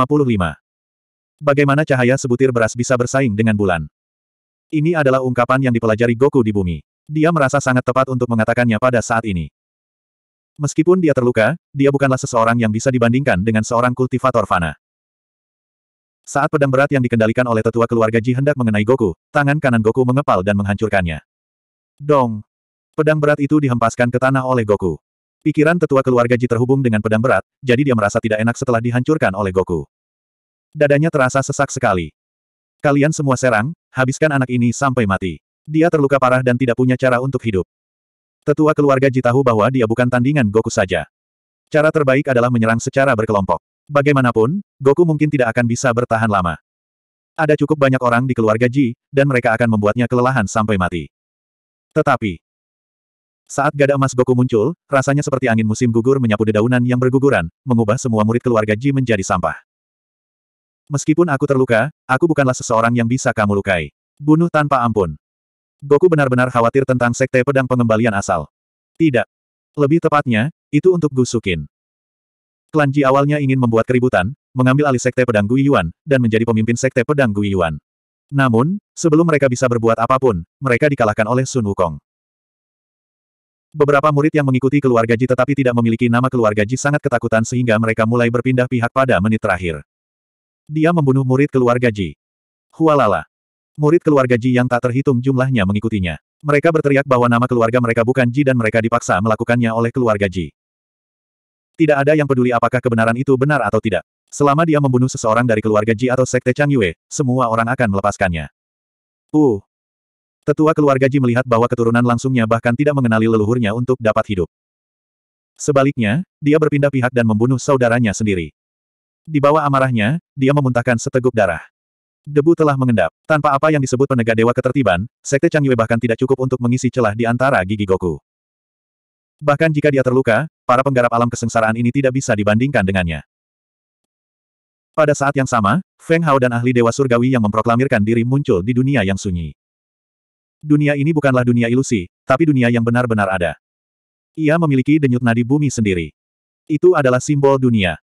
Bagaimana cahaya sebutir beras bisa bersaing dengan bulan? Ini adalah ungkapan yang dipelajari Goku di bumi. Dia merasa sangat tepat untuk mengatakannya pada saat ini. Meskipun dia terluka, dia bukanlah seseorang yang bisa dibandingkan dengan seorang kultivator fana. Saat pedang berat yang dikendalikan oleh tetua keluarga Ji hendak mengenai Goku, tangan kanan Goku mengepal dan menghancurkannya. Dong! Pedang berat itu dihempaskan ke tanah oleh Goku. Pikiran tetua keluarga Ji terhubung dengan pedang berat, jadi dia merasa tidak enak setelah dihancurkan oleh Goku dadanya terasa sesak sekali. Kalian semua serang, habiskan anak ini sampai mati. Dia terluka parah dan tidak punya cara untuk hidup. Tetua keluarga Ji tahu bahwa dia bukan tandingan Goku saja. Cara terbaik adalah menyerang secara berkelompok. Bagaimanapun, Goku mungkin tidak akan bisa bertahan lama. Ada cukup banyak orang di keluarga Ji, dan mereka akan membuatnya kelelahan sampai mati. Tetapi, saat gada emas Goku muncul, rasanya seperti angin musim gugur menyapu dedaunan yang berguguran, mengubah semua murid keluarga Ji menjadi sampah. Meskipun aku terluka, aku bukanlah seseorang yang bisa kamu lukai. Bunuh tanpa ampun. Goku benar-benar khawatir tentang sekte pedang pengembalian asal. Tidak. Lebih tepatnya, itu untuk Gusukin. Klan Ji awalnya ingin membuat keributan, mengambil alih sekte pedang Guiyuan, dan menjadi pemimpin sekte pedang Guiyuan. Namun, sebelum mereka bisa berbuat apapun, mereka dikalahkan oleh Sun Wukong. Beberapa murid yang mengikuti keluarga Ji tetapi tidak memiliki nama keluarga Ji sangat ketakutan sehingga mereka mulai berpindah pihak pada menit terakhir. Dia membunuh murid keluarga Ji. Hualala. Murid keluarga Ji yang tak terhitung jumlahnya mengikutinya. Mereka berteriak bahwa nama keluarga mereka bukan Ji dan mereka dipaksa melakukannya oleh keluarga Ji. Tidak ada yang peduli apakah kebenaran itu benar atau tidak. Selama dia membunuh seseorang dari keluarga Ji atau sekte Chang Yue, semua orang akan melepaskannya. Uh. Tetua keluarga Ji melihat bahwa keturunan langsungnya bahkan tidak mengenali leluhurnya untuk dapat hidup. Sebaliknya, dia berpindah pihak dan membunuh saudaranya sendiri. Di bawah amarahnya, dia memuntahkan seteguk darah. Debu telah mengendap. Tanpa apa yang disebut penegak dewa ketertiban, Sekte Chang Yue bahkan tidak cukup untuk mengisi celah di antara gigi Goku. Bahkan jika dia terluka, para penggarap alam kesengsaraan ini tidak bisa dibandingkan dengannya. Pada saat yang sama, Feng Hao dan ahli Dewa Surgawi yang memproklamirkan diri muncul di dunia yang sunyi. Dunia ini bukanlah dunia ilusi, tapi dunia yang benar-benar ada. Ia memiliki denyut nadi bumi sendiri. Itu adalah simbol dunia.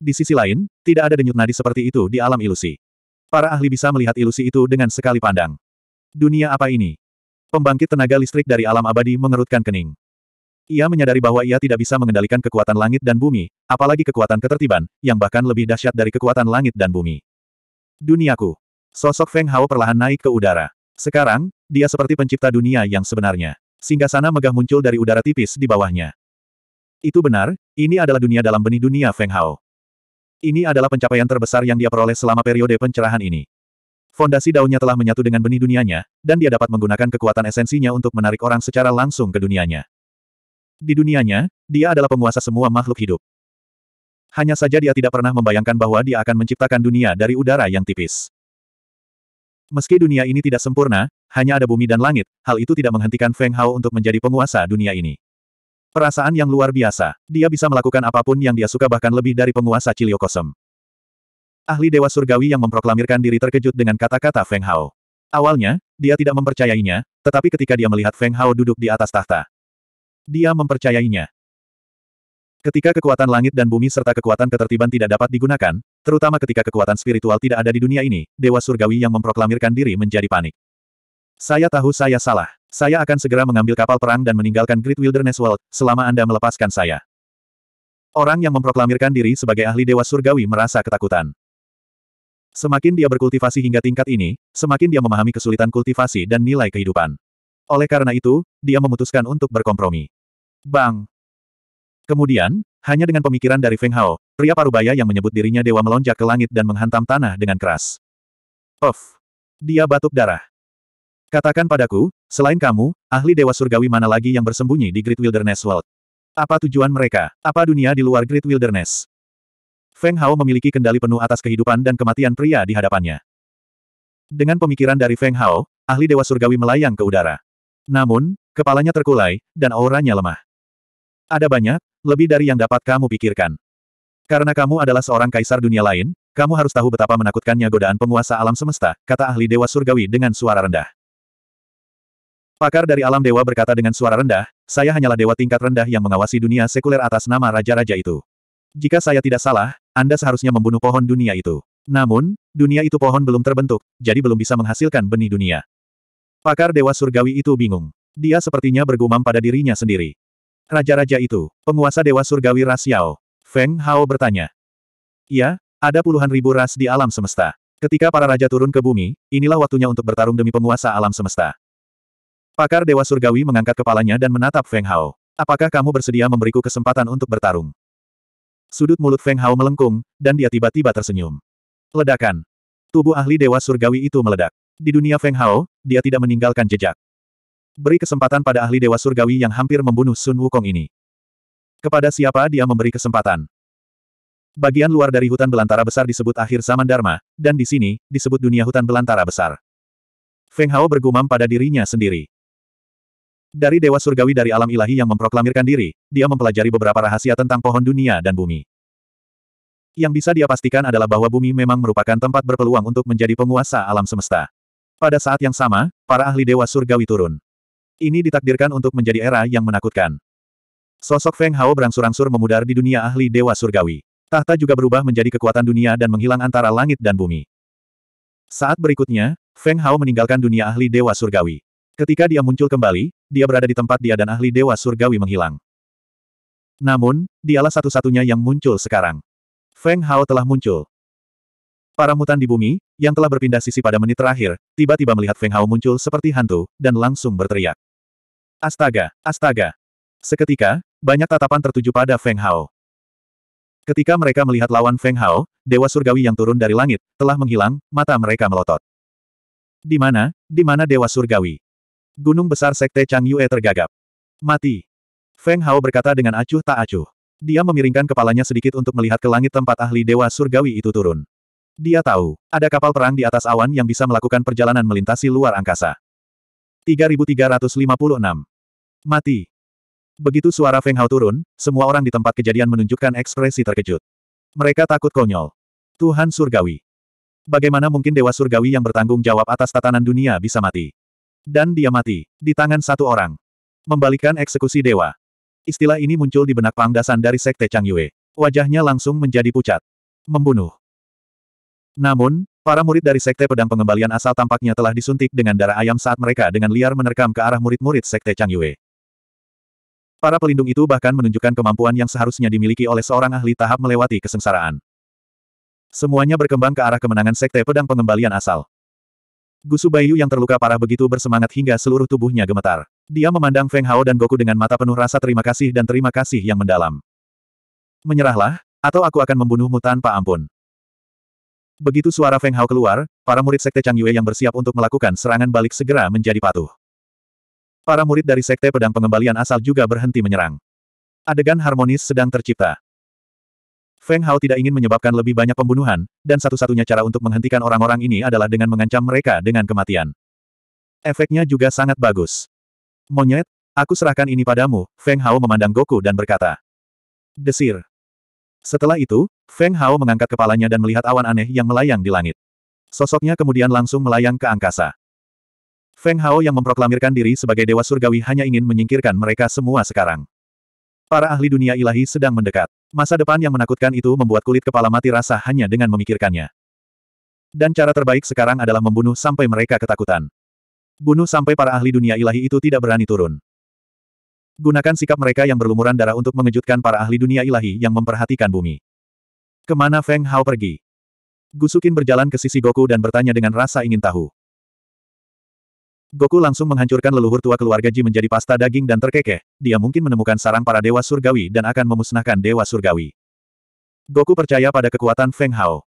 Di sisi lain, tidak ada denyut nadi seperti itu di alam ilusi. Para ahli bisa melihat ilusi itu dengan sekali pandang. Dunia apa ini? Pembangkit tenaga listrik dari alam abadi mengerutkan kening. Ia menyadari bahwa ia tidak bisa mengendalikan kekuatan langit dan bumi, apalagi kekuatan ketertiban, yang bahkan lebih dahsyat dari kekuatan langit dan bumi. Duniaku. Sosok Feng Hao perlahan naik ke udara. Sekarang, dia seperti pencipta dunia yang sebenarnya. Singgah sana megah muncul dari udara tipis di bawahnya. Itu benar, ini adalah dunia dalam benih dunia Feng Hao. Ini adalah pencapaian terbesar yang dia peroleh selama periode pencerahan ini. Fondasi daunnya telah menyatu dengan benih dunianya, dan dia dapat menggunakan kekuatan esensinya untuk menarik orang secara langsung ke dunianya. Di dunianya, dia adalah penguasa semua makhluk hidup. Hanya saja dia tidak pernah membayangkan bahwa dia akan menciptakan dunia dari udara yang tipis. Meski dunia ini tidak sempurna, hanya ada bumi dan langit, hal itu tidak menghentikan Feng Hao untuk menjadi penguasa dunia ini. Perasaan yang luar biasa. Dia bisa melakukan apapun yang dia suka bahkan lebih dari penguasa Kosem. Ahli Dewa Surgawi yang memproklamirkan diri terkejut dengan kata-kata Feng Hao. Awalnya, dia tidak mempercayainya, tetapi ketika dia melihat Feng Hao duduk di atas tahta, dia mempercayainya. Ketika kekuatan langit dan bumi serta kekuatan ketertiban tidak dapat digunakan, terutama ketika kekuatan spiritual tidak ada di dunia ini, Dewa Surgawi yang memproklamirkan diri menjadi panik. Saya tahu saya salah. Saya akan segera mengambil kapal perang dan meninggalkan Great Wilderness World, selama Anda melepaskan saya. Orang yang memproklamirkan diri sebagai ahli Dewa Surgawi merasa ketakutan. Semakin dia berkultivasi hingga tingkat ini, semakin dia memahami kesulitan kultivasi dan nilai kehidupan. Oleh karena itu, dia memutuskan untuk berkompromi. Bang! Kemudian, hanya dengan pemikiran dari Feng Hao, pria parubaya yang menyebut dirinya dewa melonjak ke langit dan menghantam tanah dengan keras. Of! Dia batuk darah. Katakan padaku, selain kamu, ahli dewa surgawi mana lagi yang bersembunyi di Great Wilderness World? Apa tujuan mereka? Apa dunia di luar Great Wilderness? Feng Hao memiliki kendali penuh atas kehidupan dan kematian pria di hadapannya. Dengan pemikiran dari Feng Hao, ahli dewa surgawi melayang ke udara. Namun, kepalanya terkulai, dan auranya lemah. Ada banyak, lebih dari yang dapat kamu pikirkan. Karena kamu adalah seorang kaisar dunia lain, kamu harus tahu betapa menakutkannya godaan penguasa alam semesta, kata ahli dewa surgawi dengan suara rendah. Pakar dari alam dewa berkata dengan suara rendah, saya hanyalah dewa tingkat rendah yang mengawasi dunia sekuler atas nama raja-raja itu. Jika saya tidak salah, Anda seharusnya membunuh pohon dunia itu. Namun, dunia itu pohon belum terbentuk, jadi belum bisa menghasilkan benih dunia. Pakar dewa surgawi itu bingung. Dia sepertinya bergumam pada dirinya sendiri. Raja-raja itu, penguasa dewa surgawi ras Yao. Feng Hao bertanya. "Ya, ada puluhan ribu ras di alam semesta. Ketika para raja turun ke bumi, inilah waktunya untuk bertarung demi penguasa alam semesta. Pakar Dewa Surgawi mengangkat kepalanya dan menatap Feng Hao. Apakah kamu bersedia memberiku kesempatan untuk bertarung? Sudut mulut Feng Hao melengkung, dan dia tiba-tiba tersenyum. Ledakan. Tubuh ahli Dewa Surgawi itu meledak. Di dunia Feng Hao, dia tidak meninggalkan jejak. Beri kesempatan pada ahli Dewa Surgawi yang hampir membunuh Sun Wukong ini. Kepada siapa dia memberi kesempatan? Bagian luar dari hutan belantara besar disebut akhir zaman Dharma, dan di sini, disebut dunia hutan belantara besar. Feng Hao bergumam pada dirinya sendiri. Dari Dewa Surgawi dari alam ilahi yang memproklamirkan diri, dia mempelajari beberapa rahasia tentang pohon dunia dan bumi. Yang bisa dia pastikan adalah bahwa bumi memang merupakan tempat berpeluang untuk menjadi penguasa alam semesta. Pada saat yang sama, para ahli Dewa Surgawi turun. Ini ditakdirkan untuk menjadi era yang menakutkan. Sosok Feng Hao berangsur-angsur memudar di dunia ahli Dewa Surgawi. Tahta juga berubah menjadi kekuatan dunia dan menghilang antara langit dan bumi. Saat berikutnya, Feng Hao meninggalkan dunia ahli Dewa Surgawi. Ketika dia muncul kembali, dia berada di tempat dia dan ahli dewa surgawi menghilang. Namun, dialah satu-satunya yang muncul sekarang. Feng Hao telah muncul. Para mutan di bumi, yang telah berpindah sisi pada menit terakhir, tiba-tiba melihat Feng Hao muncul seperti hantu, dan langsung berteriak. Astaga, astaga. Seketika, banyak tatapan tertuju pada Feng Hao. Ketika mereka melihat lawan Feng Hao, Dewa Surgawi yang turun dari langit, telah menghilang, mata mereka melotot. Di mana, di mana Dewa Surgawi? Gunung besar Sekte Chang Yue tergagap. Mati. Feng Hao berkata dengan acuh tak acuh. Dia memiringkan kepalanya sedikit untuk melihat ke langit tempat ahli dewa surgawi itu turun. Dia tahu, ada kapal perang di atas awan yang bisa melakukan perjalanan melintasi luar angkasa. 3356. Mati. Begitu suara Feng Hao turun, semua orang di tempat kejadian menunjukkan ekspresi terkejut. Mereka takut konyol. Tuhan surgawi. Bagaimana mungkin dewa surgawi yang bertanggung jawab atas tatanan dunia bisa mati? Dan dia mati. Di tangan satu orang. Membalikan eksekusi dewa. Istilah ini muncul di benak pangdasan dari Sekte Chang Yue. Wajahnya langsung menjadi pucat. Membunuh. Namun, para murid dari Sekte Pedang Pengembalian asal tampaknya telah disuntik dengan darah ayam saat mereka dengan liar menerkam ke arah murid-murid Sekte Chang Yue. Para pelindung itu bahkan menunjukkan kemampuan yang seharusnya dimiliki oleh seorang ahli tahap melewati kesengsaraan. Semuanya berkembang ke arah kemenangan Sekte Pedang Pengembalian asal. Gusu Bayu yang terluka parah begitu bersemangat hingga seluruh tubuhnya gemetar. Dia memandang Feng Hao dan Goku dengan mata penuh rasa terima kasih dan terima kasih yang mendalam. Menyerahlah, atau aku akan membunuhmu tanpa ampun. Begitu suara Feng Hao keluar, para murid Sekte Chang Yue yang bersiap untuk melakukan serangan balik segera menjadi patuh. Para murid dari Sekte Pedang Pengembalian asal juga berhenti menyerang. Adegan harmonis sedang tercipta. Feng Hao tidak ingin menyebabkan lebih banyak pembunuhan, dan satu-satunya cara untuk menghentikan orang-orang ini adalah dengan mengancam mereka dengan kematian. Efeknya juga sangat bagus. Monyet, aku serahkan ini padamu, Feng Hao memandang Goku dan berkata. Desir. Setelah itu, Feng Hao mengangkat kepalanya dan melihat awan aneh yang melayang di langit. Sosoknya kemudian langsung melayang ke angkasa. Feng Hao yang memproklamirkan diri sebagai dewa surgawi hanya ingin menyingkirkan mereka semua sekarang. Para ahli dunia ilahi sedang mendekat. Masa depan yang menakutkan itu membuat kulit kepala mati rasa hanya dengan memikirkannya. Dan cara terbaik sekarang adalah membunuh sampai mereka ketakutan. Bunuh sampai para ahli dunia ilahi itu tidak berani turun. Gunakan sikap mereka yang berlumuran darah untuk mengejutkan para ahli dunia ilahi yang memperhatikan bumi. Kemana Feng Hao pergi? Gusukin berjalan ke sisi Goku dan bertanya dengan rasa ingin tahu. Goku langsung menghancurkan leluhur tua keluarga Ji menjadi pasta daging dan terkekeh, dia mungkin menemukan sarang para dewa surgawi dan akan memusnahkan dewa surgawi. Goku percaya pada kekuatan Feng Hao.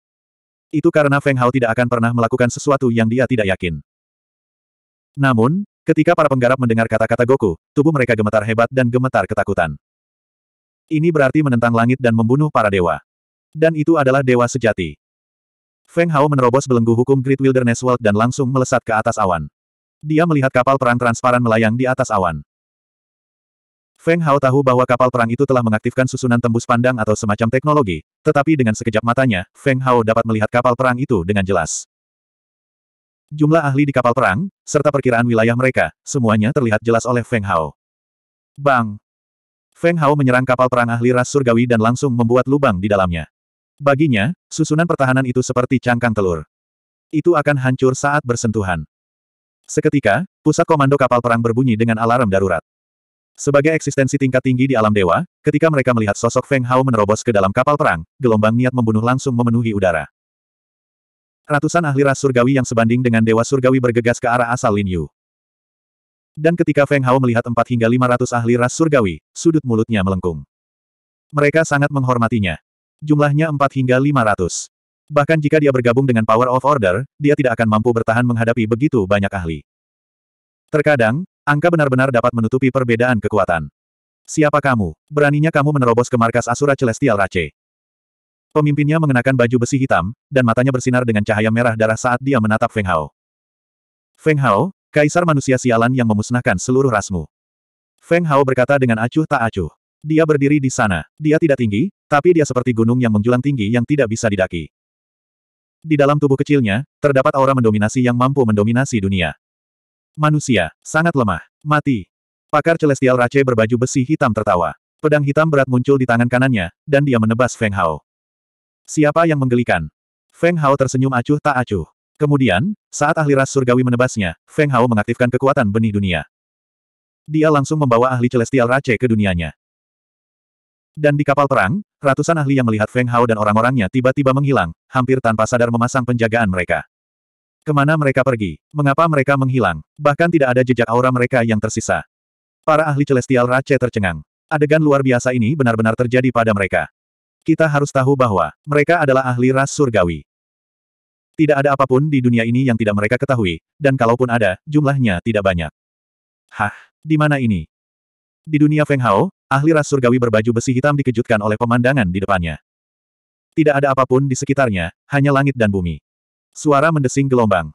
Itu karena Feng Hao tidak akan pernah melakukan sesuatu yang dia tidak yakin. Namun, ketika para penggarap mendengar kata-kata Goku, tubuh mereka gemetar hebat dan gemetar ketakutan. Ini berarti menentang langit dan membunuh para dewa. Dan itu adalah dewa sejati. Feng Hao menerobos belenggu hukum Great Wilderness World dan langsung melesat ke atas awan. Dia melihat kapal perang transparan melayang di atas awan. Feng Hao tahu bahwa kapal perang itu telah mengaktifkan susunan tembus pandang atau semacam teknologi, tetapi dengan sekejap matanya, Feng Hao dapat melihat kapal perang itu dengan jelas. Jumlah ahli di kapal perang, serta perkiraan wilayah mereka, semuanya terlihat jelas oleh Feng Hao. Bang! Feng Hao menyerang kapal perang ahli ras surgawi dan langsung membuat lubang di dalamnya. Baginya, susunan pertahanan itu seperti cangkang telur. Itu akan hancur saat bersentuhan. Seketika, pusat komando kapal perang berbunyi dengan alarm darurat. Sebagai eksistensi tingkat tinggi di alam dewa, ketika mereka melihat sosok Feng Hao menerobos ke dalam kapal perang, gelombang niat membunuh langsung memenuhi udara. Ratusan ahli ras surgawi yang sebanding dengan dewa surgawi bergegas ke arah asal Lin Yu. Dan ketika Feng Hao melihat 4 hingga 500 ahli ras surgawi, sudut mulutnya melengkung. Mereka sangat menghormatinya. Jumlahnya 4 hingga 500. Bahkan jika dia bergabung dengan Power of Order, dia tidak akan mampu bertahan menghadapi begitu banyak ahli. Terkadang, angka benar-benar dapat menutupi perbedaan kekuatan. Siapa kamu? Beraninya kamu menerobos ke markas Asura Celestial Rache. Pemimpinnya mengenakan baju besi hitam, dan matanya bersinar dengan cahaya merah darah saat dia menatap Feng Hao. Feng Hao, kaisar manusia sialan yang memusnahkan seluruh rasmu. Feng Hao berkata dengan acuh tak acuh. Dia berdiri di sana. Dia tidak tinggi, tapi dia seperti gunung yang menjulang tinggi yang tidak bisa didaki. Di dalam tubuh kecilnya, terdapat aura mendominasi yang mampu mendominasi dunia. Manusia, sangat lemah, mati. Pakar Celestial Rache berbaju besi hitam tertawa. Pedang hitam berat muncul di tangan kanannya, dan dia menebas Feng Hao. Siapa yang menggelikan? Feng Hao tersenyum acuh tak acuh. Kemudian, saat ahli ras surgawi menebasnya, Feng Hao mengaktifkan kekuatan benih dunia. Dia langsung membawa ahli Celestial Rache ke dunianya. Dan di kapal perang, ratusan ahli yang melihat Feng Hao dan orang-orangnya tiba-tiba menghilang, hampir tanpa sadar memasang penjagaan mereka. Kemana mereka pergi? Mengapa mereka menghilang? Bahkan tidak ada jejak aura mereka yang tersisa. Para ahli Celestial Rache tercengang. Adegan luar biasa ini benar-benar terjadi pada mereka. Kita harus tahu bahwa mereka adalah ahli ras surgawi. Tidak ada apapun di dunia ini yang tidak mereka ketahui, dan kalaupun ada, jumlahnya tidak banyak. Hah, di mana ini? Di dunia Feng Hao, ahli ras surgawi berbaju besi hitam dikejutkan oleh pemandangan di depannya. Tidak ada apapun di sekitarnya, hanya langit dan bumi. Suara mendesing gelombang.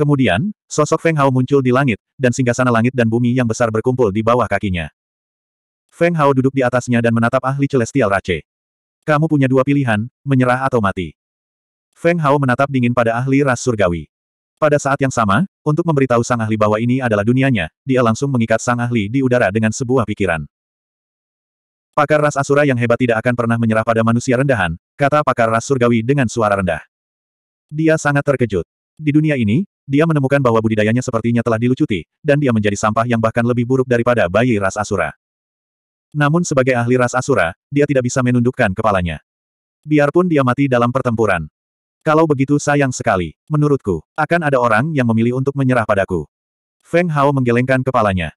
Kemudian, sosok Feng Hao muncul di langit, dan singgasana langit dan bumi yang besar berkumpul di bawah kakinya. Feng Hao duduk di atasnya dan menatap ahli Celestial Rache. Kamu punya dua pilihan, menyerah atau mati. Feng Hao menatap dingin pada ahli ras surgawi. Pada saat yang sama, untuk memberitahu sang ahli bahwa ini adalah dunianya, dia langsung mengikat sang ahli di udara dengan sebuah pikiran. Pakar ras Asura yang hebat tidak akan pernah menyerah pada manusia rendahan, kata pakar ras surgawi dengan suara rendah. Dia sangat terkejut. Di dunia ini, dia menemukan bahwa budidayanya sepertinya telah dilucuti, dan dia menjadi sampah yang bahkan lebih buruk daripada bayi ras Asura. Namun sebagai ahli ras Asura, dia tidak bisa menundukkan kepalanya. Biarpun dia mati dalam pertempuran. Kalau begitu sayang sekali, menurutku, akan ada orang yang memilih untuk menyerah padaku. Feng Hao menggelengkan kepalanya.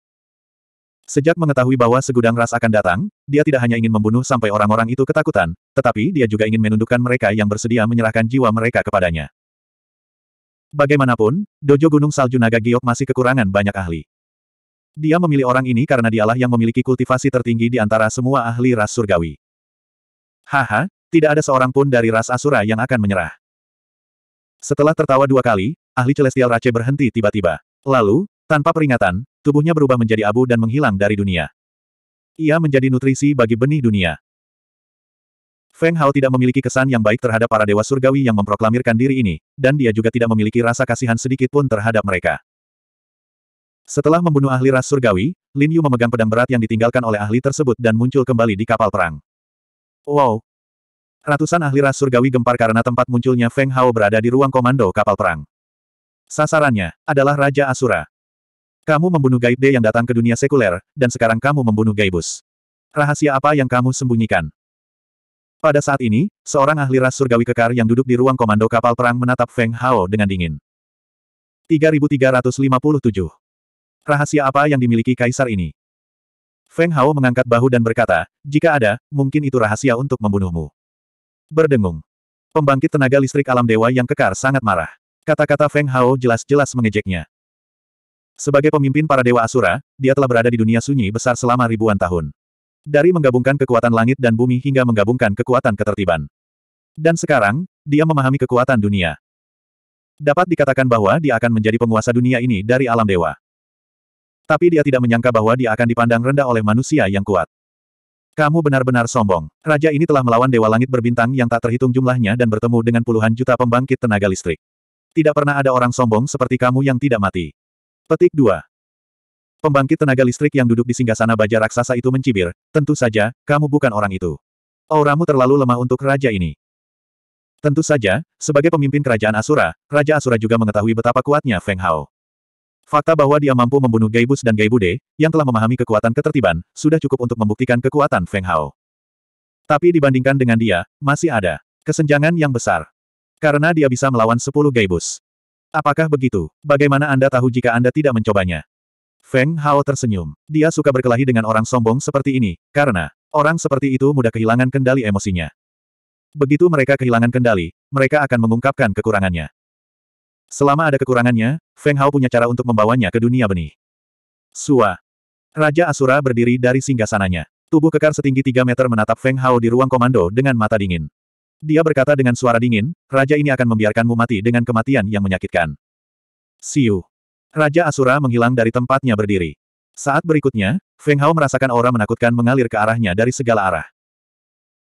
Sejak mengetahui bahwa segudang ras akan datang, dia tidak hanya ingin membunuh sampai orang-orang itu ketakutan, tetapi dia juga ingin menundukkan mereka yang bersedia menyerahkan jiwa mereka kepadanya. Bagaimanapun, Dojo Gunung Salju Naga Giok masih kekurangan banyak ahli. Dia memilih orang ini karena dialah yang memiliki kultivasi tertinggi di antara semua ahli ras surgawi. Haha, tidak ada seorang pun dari ras Asura yang akan menyerah. Setelah tertawa dua kali, ahli Celestial Race berhenti tiba-tiba. Lalu, tanpa peringatan, tubuhnya berubah menjadi abu dan menghilang dari dunia. Ia menjadi nutrisi bagi benih dunia. Feng Hao tidak memiliki kesan yang baik terhadap para dewa surgawi yang memproklamirkan diri ini, dan dia juga tidak memiliki rasa kasihan sedikit pun terhadap mereka. Setelah membunuh ahli ras surgawi, Lin Yu memegang pedang berat yang ditinggalkan oleh ahli tersebut dan muncul kembali di kapal perang. Wow! Ratusan ahli ras surgawi gempar karena tempat munculnya Feng Hao berada di ruang komando kapal perang. Sasarannya adalah Raja Asura. Kamu membunuh gaib de yang datang ke dunia sekuler, dan sekarang kamu membunuh gaibus. Rahasia apa yang kamu sembunyikan? Pada saat ini, seorang ahli ras surgawi kekar yang duduk di ruang komando kapal perang menatap Feng Hao dengan dingin. 3357. Rahasia apa yang dimiliki kaisar ini? Feng Hao mengangkat bahu dan berkata, jika ada, mungkin itu rahasia untuk membunuhmu. Berdengung. Pembangkit tenaga listrik alam dewa yang kekar sangat marah. Kata-kata Feng Hao jelas-jelas mengejeknya. Sebagai pemimpin para dewa Asura, dia telah berada di dunia sunyi besar selama ribuan tahun. Dari menggabungkan kekuatan langit dan bumi hingga menggabungkan kekuatan ketertiban. Dan sekarang, dia memahami kekuatan dunia. Dapat dikatakan bahwa dia akan menjadi penguasa dunia ini dari alam dewa. Tapi dia tidak menyangka bahwa dia akan dipandang rendah oleh manusia yang kuat. Kamu benar-benar sombong. Raja ini telah melawan Dewa Langit berbintang yang tak terhitung jumlahnya dan bertemu dengan puluhan juta pembangkit tenaga listrik. Tidak pernah ada orang sombong seperti kamu yang tidak mati. Petik 2. Pembangkit tenaga listrik yang duduk di singgasana baja raksasa itu mencibir, tentu saja, kamu bukan orang itu. Auramu terlalu lemah untuk raja ini. Tentu saja, sebagai pemimpin kerajaan Asura, Raja Asura juga mengetahui betapa kuatnya Feng Hao. Fakta bahwa dia mampu membunuh Gaibus dan Gaibude, yang telah memahami kekuatan ketertiban, sudah cukup untuk membuktikan kekuatan Feng Hao. Tapi dibandingkan dengan dia, masih ada kesenjangan yang besar. Karena dia bisa melawan 10 Gaibus. Apakah begitu? Bagaimana Anda tahu jika Anda tidak mencobanya? Feng Hao tersenyum. Dia suka berkelahi dengan orang sombong seperti ini, karena orang seperti itu mudah kehilangan kendali emosinya. Begitu mereka kehilangan kendali, mereka akan mengungkapkan kekurangannya. Selama ada kekurangannya, Feng Hao punya cara untuk membawanya ke dunia benih. Sua. Raja Asura berdiri dari singgasananya. Tubuh kekar setinggi 3 meter menatap Feng Hao di ruang komando dengan mata dingin. Dia berkata dengan suara dingin, raja ini akan membiarkanmu mati dengan kematian yang menyakitkan. Siu. Raja Asura menghilang dari tempatnya berdiri. Saat berikutnya, Feng Hao merasakan aura menakutkan mengalir ke arahnya dari segala arah.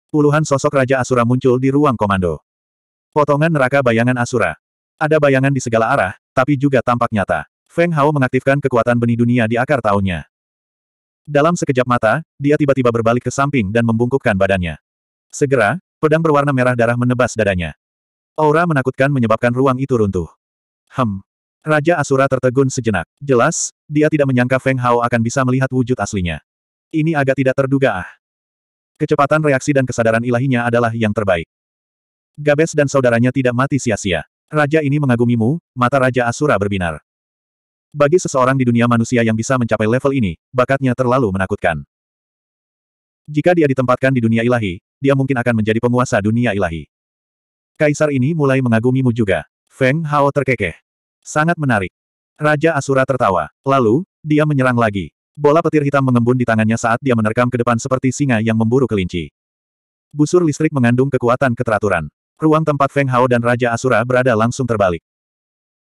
Puluhan sosok Raja Asura muncul di ruang komando. Potongan neraka bayangan Asura. Ada bayangan di segala arah, tapi juga tampak nyata. Feng Hao mengaktifkan kekuatan benih dunia di akar tahunnya. Dalam sekejap mata, dia tiba-tiba berbalik ke samping dan membungkukkan badannya. Segera, Pedang berwarna merah darah menebas dadanya. Aura menakutkan menyebabkan ruang itu runtuh. Hem. Raja Asura tertegun sejenak. Jelas, dia tidak menyangka Feng Hao akan bisa melihat wujud aslinya. Ini agak tidak terduga ah. Kecepatan reaksi dan kesadaran ilahinya adalah yang terbaik. Gabes dan saudaranya tidak mati sia-sia. Raja ini mengagumimu, mata Raja Asura berbinar. Bagi seseorang di dunia manusia yang bisa mencapai level ini, bakatnya terlalu menakutkan. Jika dia ditempatkan di dunia ilahi, dia mungkin akan menjadi penguasa dunia ilahi. Kaisar ini mulai mengagumimu juga. Feng Hao terkekeh. Sangat menarik. Raja Asura tertawa. Lalu, dia menyerang lagi. Bola petir hitam mengembun di tangannya saat dia menerkam ke depan seperti singa yang memburu kelinci. Busur listrik mengandung kekuatan keteraturan. Ruang tempat Feng Hao dan Raja Asura berada langsung terbalik.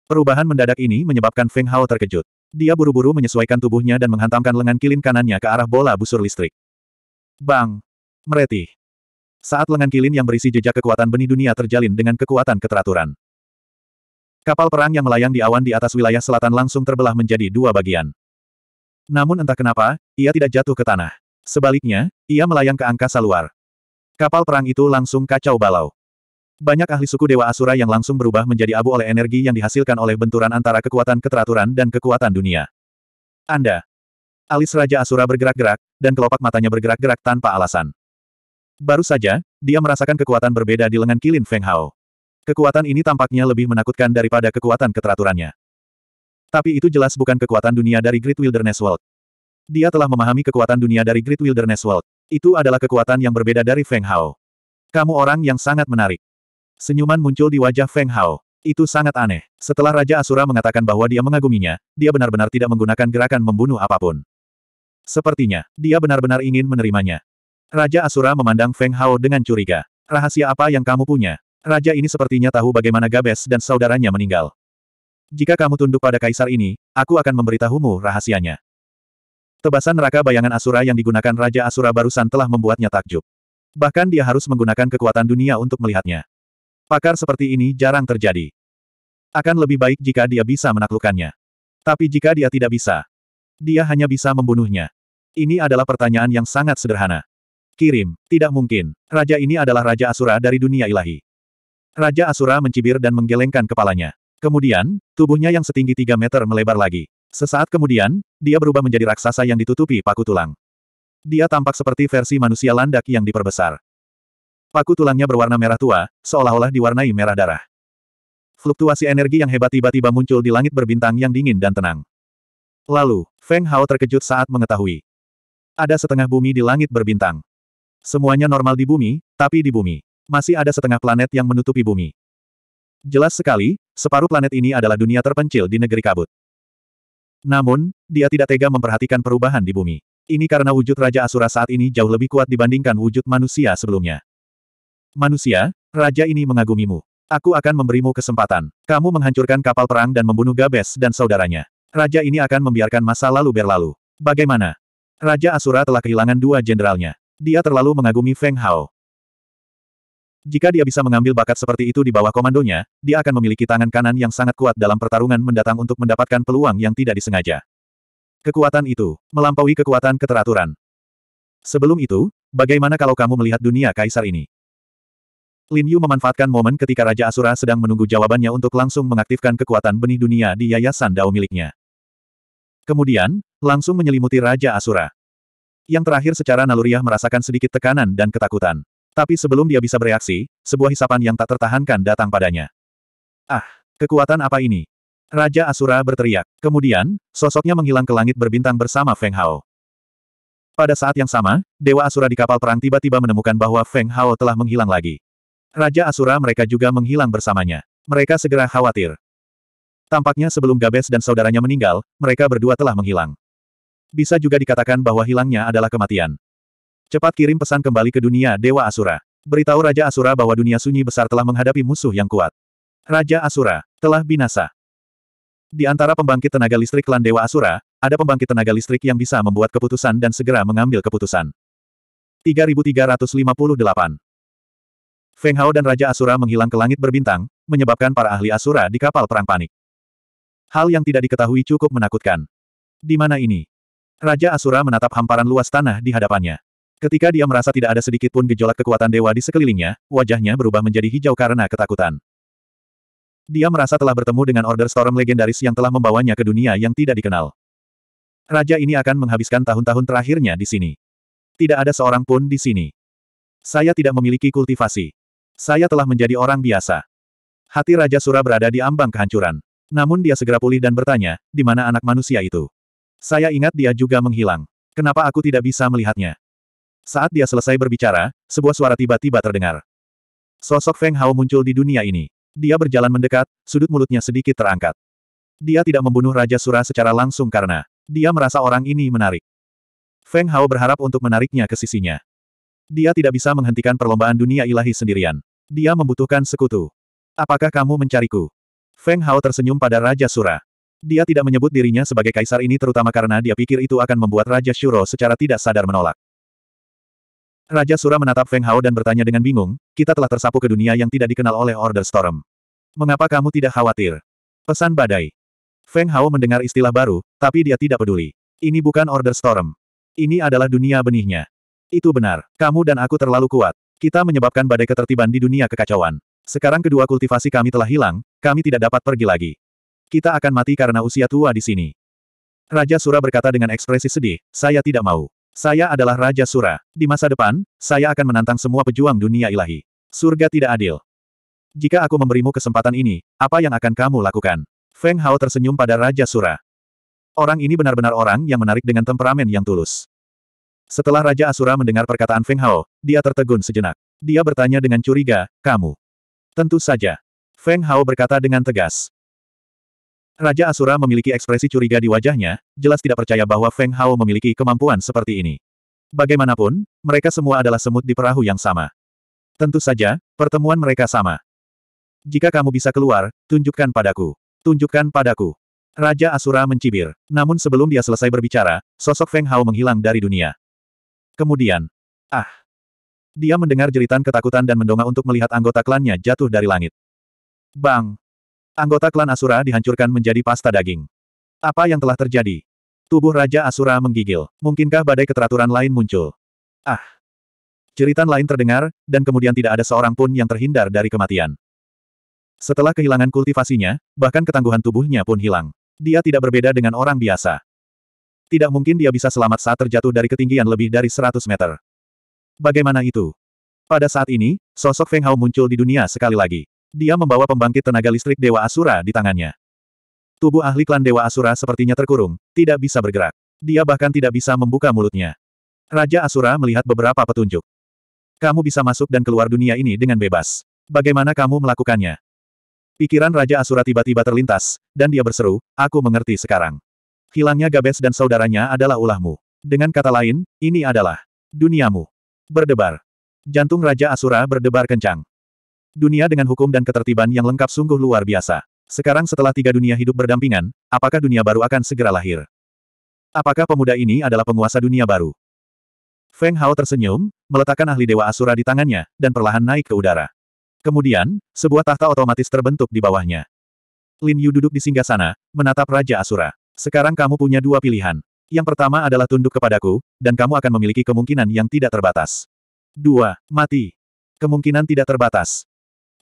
Perubahan mendadak ini menyebabkan Feng Hao terkejut. Dia buru-buru menyesuaikan tubuhnya dan menghantamkan lengan kilin kanannya ke arah bola busur listrik. Bang! Meretih. Saat lengan kilin yang berisi jejak kekuatan benih dunia terjalin dengan kekuatan keteraturan. Kapal perang yang melayang di awan di atas wilayah selatan langsung terbelah menjadi dua bagian. Namun entah kenapa, ia tidak jatuh ke tanah. Sebaliknya, ia melayang ke angkasa luar. Kapal perang itu langsung kacau balau. Banyak ahli suku Dewa Asura yang langsung berubah menjadi abu oleh energi yang dihasilkan oleh benturan antara kekuatan keteraturan dan kekuatan dunia. Anda. Alis Raja Asura bergerak-gerak, dan kelopak matanya bergerak-gerak tanpa alasan. Baru saja, dia merasakan kekuatan berbeda di lengan kilin Feng Hao. Kekuatan ini tampaknya lebih menakutkan daripada kekuatan keteraturannya. Tapi itu jelas bukan kekuatan dunia dari Great Wilderness World. Dia telah memahami kekuatan dunia dari Great Wilderness World. Itu adalah kekuatan yang berbeda dari Feng Hao. Kamu orang yang sangat menarik. Senyuman muncul di wajah Feng Hao. Itu sangat aneh. Setelah Raja Asura mengatakan bahwa dia mengaguminya, dia benar-benar tidak menggunakan gerakan membunuh apapun. Sepertinya, dia benar-benar ingin menerimanya. Raja Asura memandang Feng Hao dengan curiga. Rahasia apa yang kamu punya? Raja ini sepertinya tahu bagaimana Gabes dan saudaranya meninggal. Jika kamu tunduk pada kaisar ini, aku akan memberitahumu rahasianya. Tebasan neraka bayangan Asura yang digunakan Raja Asura barusan telah membuatnya takjub. Bahkan dia harus menggunakan kekuatan dunia untuk melihatnya. Pakar seperti ini jarang terjadi. Akan lebih baik jika dia bisa menaklukkannya. Tapi jika dia tidak bisa, dia hanya bisa membunuhnya. Ini adalah pertanyaan yang sangat sederhana. Kirim. Tidak mungkin. Raja ini adalah Raja Asura dari dunia ilahi. Raja Asura mencibir dan menggelengkan kepalanya. Kemudian, tubuhnya yang setinggi 3 meter melebar lagi. Sesaat kemudian, dia berubah menjadi raksasa yang ditutupi paku tulang. Dia tampak seperti versi manusia landak yang diperbesar. Paku tulangnya berwarna merah tua, seolah-olah diwarnai merah darah. Fluktuasi energi yang hebat tiba-tiba muncul di langit berbintang yang dingin dan tenang. Lalu, Feng Hao terkejut saat mengetahui. Ada setengah bumi di langit berbintang. Semuanya normal di bumi, tapi di bumi. Masih ada setengah planet yang menutupi bumi. Jelas sekali, separuh planet ini adalah dunia terpencil di negeri kabut. Namun, dia tidak tega memperhatikan perubahan di bumi. Ini karena wujud Raja Asura saat ini jauh lebih kuat dibandingkan wujud manusia sebelumnya. Manusia, Raja ini mengagumimu. Aku akan memberimu kesempatan. Kamu menghancurkan kapal perang dan membunuh Gabes dan saudaranya. Raja ini akan membiarkan masa lalu berlalu. Bagaimana? Raja Asura telah kehilangan dua jenderalnya. Dia terlalu mengagumi Feng Hao. Jika dia bisa mengambil bakat seperti itu di bawah komandonya, dia akan memiliki tangan kanan yang sangat kuat dalam pertarungan mendatang untuk mendapatkan peluang yang tidak disengaja. Kekuatan itu, melampaui kekuatan keteraturan. Sebelum itu, bagaimana kalau kamu melihat dunia kaisar ini? Lin Yu memanfaatkan momen ketika Raja Asura sedang menunggu jawabannya untuk langsung mengaktifkan kekuatan benih dunia di Yayasan Dao miliknya. Kemudian, langsung menyelimuti Raja Asura. Yang terakhir secara naluriah merasakan sedikit tekanan dan ketakutan. Tapi sebelum dia bisa bereaksi, sebuah hisapan yang tak tertahankan datang padanya. Ah, kekuatan apa ini? Raja Asura berteriak. Kemudian, sosoknya menghilang ke langit berbintang bersama Feng Hao. Pada saat yang sama, Dewa Asura di kapal perang tiba-tiba menemukan bahwa Feng Hao telah menghilang lagi. Raja Asura mereka juga menghilang bersamanya. Mereka segera khawatir. Tampaknya sebelum Gabes dan saudaranya meninggal, mereka berdua telah menghilang. Bisa juga dikatakan bahwa hilangnya adalah kematian. Cepat kirim pesan kembali ke dunia Dewa Asura. Beritahu Raja Asura bahwa dunia sunyi besar telah menghadapi musuh yang kuat. Raja Asura telah binasa. Di antara pembangkit tenaga listrik klan Dewa Asura, ada pembangkit tenaga listrik yang bisa membuat keputusan dan segera mengambil keputusan. 3358 Feng Hao dan Raja Asura menghilang ke langit berbintang, menyebabkan para ahli Asura di kapal perang panik. Hal yang tidak diketahui cukup menakutkan. Di mana ini? Raja Asura menatap hamparan luas tanah di hadapannya. Ketika dia merasa tidak ada sedikit pun gejolak kekuatan dewa di sekelilingnya, wajahnya berubah menjadi hijau karena ketakutan. Dia merasa telah bertemu dengan Order Storm legendaris yang telah membawanya ke dunia yang tidak dikenal. Raja ini akan menghabiskan tahun-tahun terakhirnya di sini. Tidak ada seorang pun di sini. Saya tidak memiliki kultivasi. Saya telah menjadi orang biasa. Hati Raja Sura berada di ambang kehancuran. Namun dia segera pulih dan bertanya, di mana anak manusia itu? Saya ingat dia juga menghilang. Kenapa aku tidak bisa melihatnya? Saat dia selesai berbicara, sebuah suara tiba-tiba terdengar. Sosok Feng Hao muncul di dunia ini. Dia berjalan mendekat, sudut mulutnya sedikit terangkat. Dia tidak membunuh Raja Sura secara langsung karena dia merasa orang ini menarik. Feng Hao berharap untuk menariknya ke sisinya. Dia tidak bisa menghentikan perlombaan dunia ilahi sendirian. Dia membutuhkan sekutu. Apakah kamu mencariku? Feng Hao tersenyum pada Raja Sura. Dia tidak menyebut dirinya sebagai kaisar ini terutama karena dia pikir itu akan membuat Raja Shuro secara tidak sadar menolak. Raja Sura menatap Feng Hao dan bertanya dengan bingung, kita telah tersapu ke dunia yang tidak dikenal oleh Order Storm. Mengapa kamu tidak khawatir? Pesan badai. Feng Hao mendengar istilah baru, tapi dia tidak peduli. Ini bukan Order Storm. Ini adalah dunia benihnya. Itu benar, kamu dan aku terlalu kuat. Kita menyebabkan badai ketertiban di dunia kekacauan. Sekarang kedua kultivasi kami telah hilang, kami tidak dapat pergi lagi. Kita akan mati karena usia tua di sini. Raja Sura berkata dengan ekspresi sedih, saya tidak mau. Saya adalah Raja Sura. Di masa depan, saya akan menantang semua pejuang dunia ilahi. Surga tidak adil. Jika aku memberimu kesempatan ini, apa yang akan kamu lakukan? Feng Hao tersenyum pada Raja Sura. Orang ini benar-benar orang yang menarik dengan temperamen yang tulus. Setelah Raja Asura mendengar perkataan Feng Hao, dia tertegun sejenak. Dia bertanya dengan curiga, kamu? Tentu saja. Feng Hao berkata dengan tegas. Raja Asura memiliki ekspresi curiga di wajahnya, jelas tidak percaya bahwa Feng Hao memiliki kemampuan seperti ini. Bagaimanapun, mereka semua adalah semut di perahu yang sama. Tentu saja, pertemuan mereka sama. Jika kamu bisa keluar, tunjukkan padaku. Tunjukkan padaku. Raja Asura mencibir. Namun sebelum dia selesai berbicara, sosok Feng Hao menghilang dari dunia. Kemudian, ah. Dia mendengar jeritan ketakutan dan mendongak untuk melihat anggota klannya jatuh dari langit. Bang! Anggota klan Asura dihancurkan menjadi pasta daging. Apa yang telah terjadi? Tubuh Raja Asura menggigil. Mungkinkah badai keteraturan lain muncul? Ah! Jeritan lain terdengar, dan kemudian tidak ada seorang pun yang terhindar dari kematian. Setelah kehilangan kultivasinya, bahkan ketangguhan tubuhnya pun hilang. Dia tidak berbeda dengan orang biasa. Tidak mungkin dia bisa selamat saat terjatuh dari ketinggian lebih dari 100 meter. Bagaimana itu? Pada saat ini, sosok Feng Hao muncul di dunia sekali lagi. Dia membawa pembangkit tenaga listrik Dewa Asura di tangannya. Tubuh ahli klan Dewa Asura sepertinya terkurung, tidak bisa bergerak. Dia bahkan tidak bisa membuka mulutnya. Raja Asura melihat beberapa petunjuk. Kamu bisa masuk dan keluar dunia ini dengan bebas. Bagaimana kamu melakukannya? Pikiran Raja Asura tiba-tiba terlintas, dan dia berseru, aku mengerti sekarang. Hilangnya Gabes dan saudaranya adalah ulahmu. Dengan kata lain, ini adalah duniamu. Berdebar. Jantung Raja Asura berdebar kencang. Dunia dengan hukum dan ketertiban yang lengkap sungguh luar biasa. Sekarang setelah tiga dunia hidup berdampingan, apakah dunia baru akan segera lahir? Apakah pemuda ini adalah penguasa dunia baru? Feng Hao tersenyum, meletakkan ahli Dewa Asura di tangannya, dan perlahan naik ke udara. Kemudian, sebuah tahta otomatis terbentuk di bawahnya. Lin Yu duduk di singgah sana, menatap Raja Asura. Sekarang kamu punya dua pilihan. Yang pertama adalah tunduk kepadaku, dan kamu akan memiliki kemungkinan yang tidak terbatas. Dua, Mati. Kemungkinan tidak terbatas.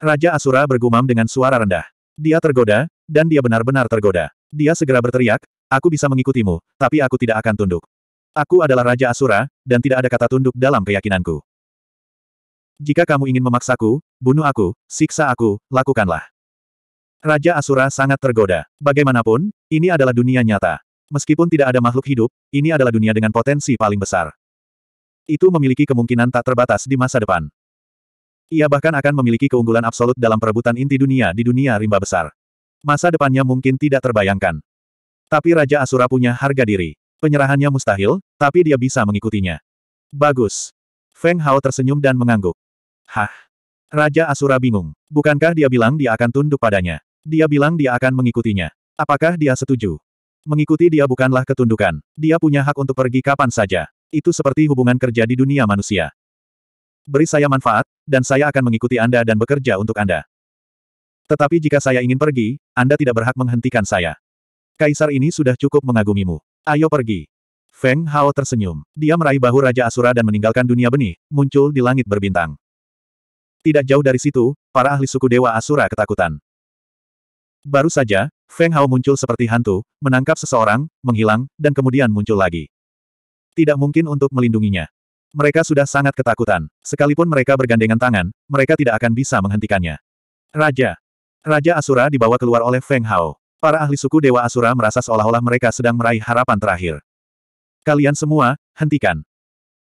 Raja Asura bergumam dengan suara rendah. Dia tergoda, dan dia benar-benar tergoda. Dia segera berteriak, aku bisa mengikutimu, tapi aku tidak akan tunduk. Aku adalah Raja Asura, dan tidak ada kata tunduk dalam keyakinanku. Jika kamu ingin memaksaku, bunuh aku, siksa aku, lakukanlah. Raja Asura sangat tergoda. Bagaimanapun, ini adalah dunia nyata. Meskipun tidak ada makhluk hidup, ini adalah dunia dengan potensi paling besar. Itu memiliki kemungkinan tak terbatas di masa depan. Ia bahkan akan memiliki keunggulan absolut dalam perebutan inti dunia di dunia rimba besar. Masa depannya mungkin tidak terbayangkan. Tapi Raja Asura punya harga diri. Penyerahannya mustahil, tapi dia bisa mengikutinya. Bagus. Feng Hao tersenyum dan mengangguk. Hah. Raja Asura bingung. Bukankah dia bilang dia akan tunduk padanya? Dia bilang dia akan mengikutinya. Apakah dia setuju? Mengikuti dia bukanlah ketundukan. Dia punya hak untuk pergi kapan saja. Itu seperti hubungan kerja di dunia manusia. Beri saya manfaat, dan saya akan mengikuti Anda dan bekerja untuk Anda. Tetapi jika saya ingin pergi, Anda tidak berhak menghentikan saya. Kaisar ini sudah cukup mengagumimu. Ayo pergi. Feng Hao tersenyum. Dia meraih bahu Raja Asura dan meninggalkan dunia benih, muncul di langit berbintang. Tidak jauh dari situ, para ahli suku Dewa Asura ketakutan. Baru saja, Feng Hao muncul seperti hantu, menangkap seseorang, menghilang, dan kemudian muncul lagi. Tidak mungkin untuk melindunginya. Mereka sudah sangat ketakutan. Sekalipun mereka bergandengan tangan, mereka tidak akan bisa menghentikannya. Raja. Raja Asura dibawa keluar oleh Feng Hao. Para ahli suku Dewa Asura merasa seolah-olah mereka sedang meraih harapan terakhir. Kalian semua, hentikan.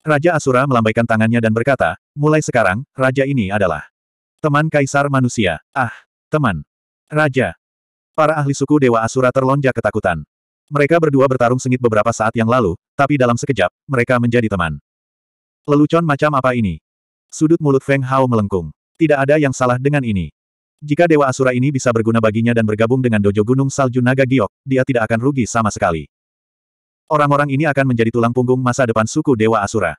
Raja Asura melambaikan tangannya dan berkata, mulai sekarang, raja ini adalah teman kaisar manusia. Ah, teman. Raja. Para ahli suku Dewa Asura terlonjak ketakutan. Mereka berdua bertarung sengit beberapa saat yang lalu, tapi dalam sekejap, mereka menjadi teman. Lelucon macam apa ini? Sudut mulut Feng Hao melengkung. Tidak ada yang salah dengan ini. Jika Dewa Asura ini bisa berguna baginya dan bergabung dengan Dojo Gunung Salju Naga Giok, dia tidak akan rugi sama sekali. Orang-orang ini akan menjadi tulang punggung masa depan suku Dewa Asura.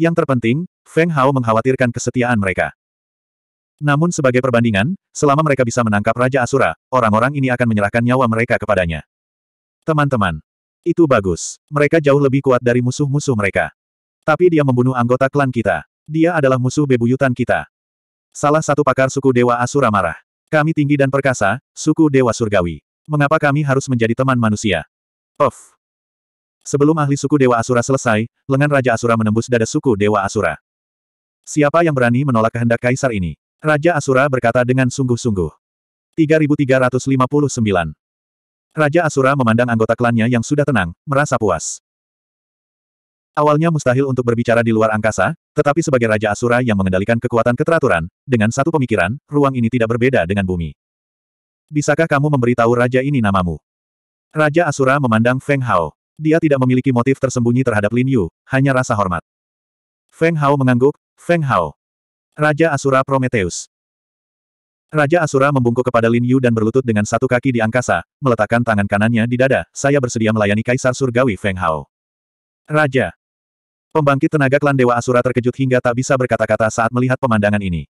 Yang terpenting, Feng Hao mengkhawatirkan kesetiaan mereka. Namun sebagai perbandingan, selama mereka bisa menangkap Raja Asura, orang-orang ini akan menyerahkan nyawa mereka kepadanya. Teman-teman, itu bagus. Mereka jauh lebih kuat dari musuh-musuh mereka. Tapi dia membunuh anggota klan kita. Dia adalah musuh bebuyutan kita. Salah satu pakar suku Dewa Asura marah. Kami tinggi dan perkasa, suku Dewa Surgawi. Mengapa kami harus menjadi teman manusia? Of. Sebelum ahli suku Dewa Asura selesai, lengan Raja Asura menembus dada suku Dewa Asura. Siapa yang berani menolak kehendak kaisar ini? Raja Asura berkata dengan sungguh-sungguh. 3359. Raja Asura memandang anggota klannya yang sudah tenang, merasa puas. Awalnya mustahil untuk berbicara di luar angkasa, tetapi sebagai Raja Asura yang mengendalikan kekuatan keteraturan, dengan satu pemikiran, ruang ini tidak berbeda dengan bumi. Bisakah kamu memberitahu raja ini namamu? Raja Asura memandang Feng Hao. Dia tidak memiliki motif tersembunyi terhadap Lin Yu, hanya rasa hormat. Feng Hao mengangguk, Feng Hao. Raja Asura Prometheus. Raja Asura membungkuk kepada Lin Yu dan berlutut dengan satu kaki di angkasa, meletakkan tangan kanannya di dada, saya bersedia melayani Kaisar Surgawi Feng Hao. Raja, Pembangkit tenaga klan Dewa Asura terkejut hingga tak bisa berkata-kata saat melihat pemandangan ini.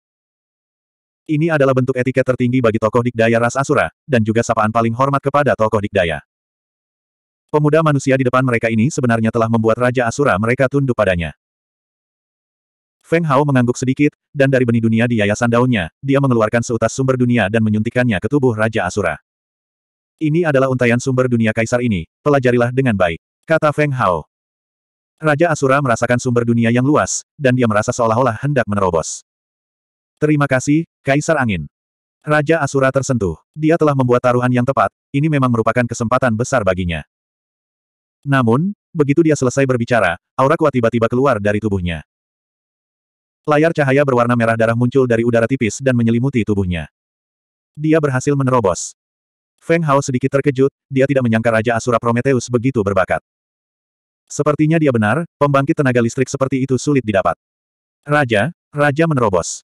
Ini adalah bentuk etiket tertinggi bagi tokoh dikdaya ras Asura, dan juga sapaan paling hormat kepada tokoh dikdaya. Pemuda manusia di depan mereka ini sebenarnya telah membuat Raja Asura mereka tunduk padanya. Feng Hao mengangguk sedikit, dan dari benih dunia di yayasan daunnya, dia mengeluarkan seutas sumber dunia dan menyuntikannya ke tubuh Raja Asura. Ini adalah untayan sumber dunia kaisar ini, pelajarilah dengan baik, kata Feng Hao. Raja Asura merasakan sumber dunia yang luas, dan dia merasa seolah-olah hendak menerobos. Terima kasih, Kaisar Angin. Raja Asura tersentuh. Dia telah membuat taruhan yang tepat, ini memang merupakan kesempatan besar baginya. Namun, begitu dia selesai berbicara, aura kuat tiba-tiba keluar dari tubuhnya. Layar cahaya berwarna merah darah muncul dari udara tipis dan menyelimuti tubuhnya. Dia berhasil menerobos. Feng Hao sedikit terkejut, dia tidak menyangka Raja Asura Prometheus begitu berbakat. Sepertinya dia benar, pembangkit tenaga listrik seperti itu sulit didapat. Raja, Raja menerobos.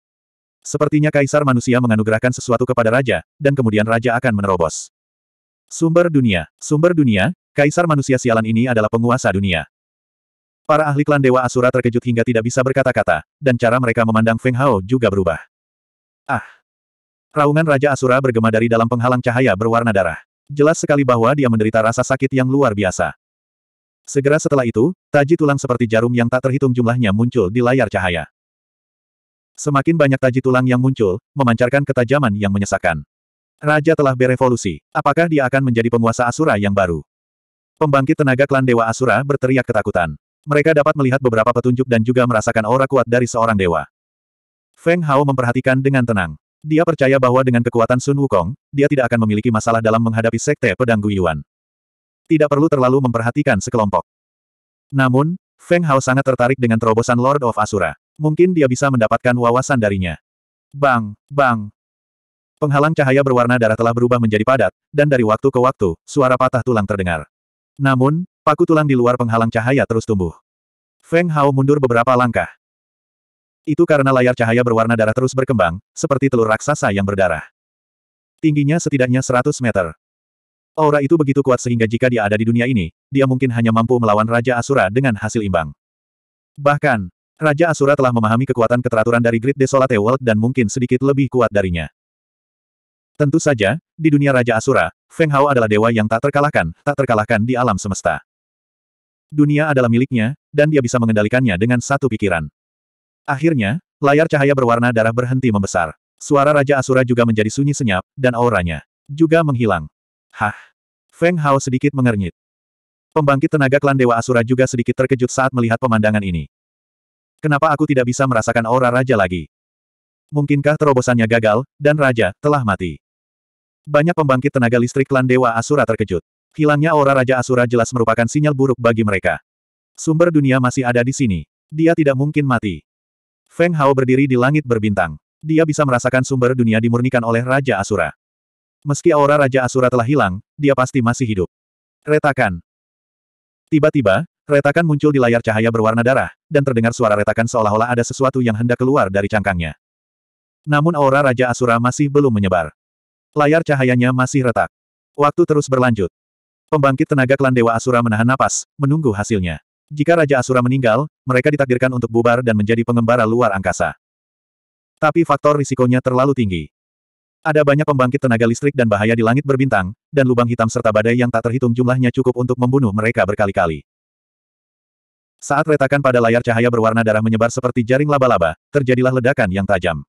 Sepertinya kaisar manusia menganugerahkan sesuatu kepada raja, dan kemudian raja akan menerobos. Sumber dunia, sumber dunia, kaisar manusia sialan ini adalah penguasa dunia. Para ahli klan Dewa Asura terkejut hingga tidak bisa berkata-kata, dan cara mereka memandang Feng Hao juga berubah. Ah! Raungan Raja Asura bergema dari dalam penghalang cahaya berwarna darah. Jelas sekali bahwa dia menderita rasa sakit yang luar biasa. Segera setelah itu, taji tulang seperti jarum yang tak terhitung jumlahnya muncul di layar cahaya. Semakin banyak taji tulang yang muncul, memancarkan ketajaman yang menyesakkan. Raja telah berevolusi. Apakah dia akan menjadi penguasa Asura yang baru? Pembangkit tenaga klan Dewa Asura berteriak ketakutan. Mereka dapat melihat beberapa petunjuk dan juga merasakan aura kuat dari seorang dewa. Feng Hao memperhatikan dengan tenang. Dia percaya bahwa dengan kekuatan Sun Wukong, dia tidak akan memiliki masalah dalam menghadapi Sekte Pedang Guyuan. Tidak perlu terlalu memperhatikan sekelompok. Namun, Feng Hao sangat tertarik dengan terobosan Lord of Asura. Mungkin dia bisa mendapatkan wawasan darinya. Bang, bang. Penghalang cahaya berwarna darah telah berubah menjadi padat, dan dari waktu ke waktu, suara patah tulang terdengar. Namun, paku tulang di luar penghalang cahaya terus tumbuh. Feng Hao mundur beberapa langkah. Itu karena layar cahaya berwarna darah terus berkembang, seperti telur raksasa yang berdarah. Tingginya setidaknya 100 meter, Aura itu begitu kuat sehingga jika dia ada di dunia ini, dia mungkin hanya mampu melawan Raja Asura dengan hasil imbang. Bahkan, Raja Asura telah memahami kekuatan keteraturan dari Great Desolate World dan mungkin sedikit lebih kuat darinya. Tentu saja, di dunia Raja Asura, Feng Hao adalah dewa yang tak terkalahkan, tak terkalahkan di alam semesta. Dunia adalah miliknya, dan dia bisa mengendalikannya dengan satu pikiran. Akhirnya, layar cahaya berwarna darah berhenti membesar. Suara Raja Asura juga menjadi sunyi senyap, dan auranya juga menghilang. Hah? Feng Hao sedikit mengernyit. Pembangkit tenaga klan Dewa Asura juga sedikit terkejut saat melihat pemandangan ini. Kenapa aku tidak bisa merasakan aura raja lagi? Mungkinkah terobosannya gagal, dan raja telah mati? Banyak pembangkit tenaga listrik klan Dewa Asura terkejut. Hilangnya aura Raja Asura jelas merupakan sinyal buruk bagi mereka. Sumber dunia masih ada di sini. Dia tidak mungkin mati. Feng Hao berdiri di langit berbintang. Dia bisa merasakan sumber dunia dimurnikan oleh Raja Asura. Meski aura Raja Asura telah hilang, dia pasti masih hidup. Retakan. Tiba-tiba, retakan muncul di layar cahaya berwarna darah, dan terdengar suara retakan seolah-olah ada sesuatu yang hendak keluar dari cangkangnya. Namun aura Raja Asura masih belum menyebar. Layar cahayanya masih retak. Waktu terus berlanjut. Pembangkit tenaga klan Dewa Asura menahan napas, menunggu hasilnya. Jika Raja Asura meninggal, mereka ditakdirkan untuk bubar dan menjadi pengembara luar angkasa. Tapi faktor risikonya terlalu tinggi. Ada banyak pembangkit tenaga listrik dan bahaya di langit berbintang, dan lubang hitam serta badai yang tak terhitung jumlahnya cukup untuk membunuh mereka berkali-kali. Saat retakan pada layar cahaya berwarna darah menyebar seperti jaring laba-laba, terjadilah ledakan yang tajam.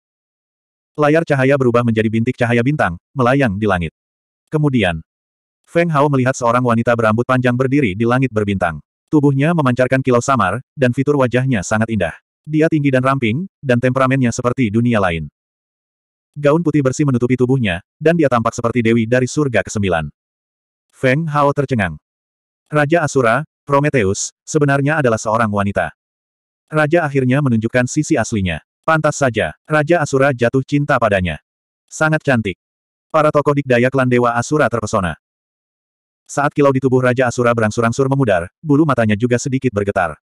Layar cahaya berubah menjadi bintik cahaya bintang, melayang di langit. Kemudian, Feng Hao melihat seorang wanita berambut panjang berdiri di langit berbintang. Tubuhnya memancarkan kilau samar, dan fitur wajahnya sangat indah. Dia tinggi dan ramping, dan temperamennya seperti dunia lain. Gaun putih bersih menutupi tubuhnya, dan dia tampak seperti dewi dari surga ke-9. Feng Hao tercengang. Raja Asura, Prometheus, sebenarnya adalah seorang wanita. Raja akhirnya menunjukkan sisi aslinya. Pantas saja, Raja Asura jatuh cinta padanya. Sangat cantik. Para tokoh dikdaya klan Dewa Asura terpesona. Saat kilau di tubuh Raja Asura berangsur-angsur memudar, bulu matanya juga sedikit bergetar.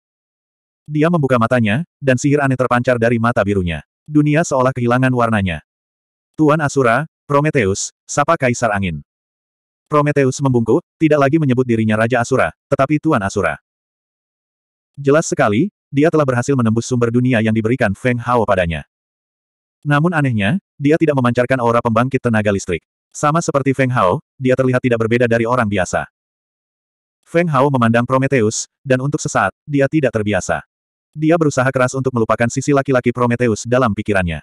Dia membuka matanya, dan sihir aneh terpancar dari mata birunya. Dunia seolah kehilangan warnanya. Tuan Asura, Prometheus, sapa Kaisar Angin. Prometheus membungkuk, tidak lagi menyebut dirinya Raja Asura, tetapi Tuan Asura. Jelas sekali, dia telah berhasil menembus sumber dunia yang diberikan Feng Hao padanya. Namun anehnya, dia tidak memancarkan aura pembangkit tenaga listrik. Sama seperti Feng Hao, dia terlihat tidak berbeda dari orang biasa. Feng Hao memandang Prometheus, dan untuk sesaat, dia tidak terbiasa. Dia berusaha keras untuk melupakan sisi laki-laki Prometheus dalam pikirannya.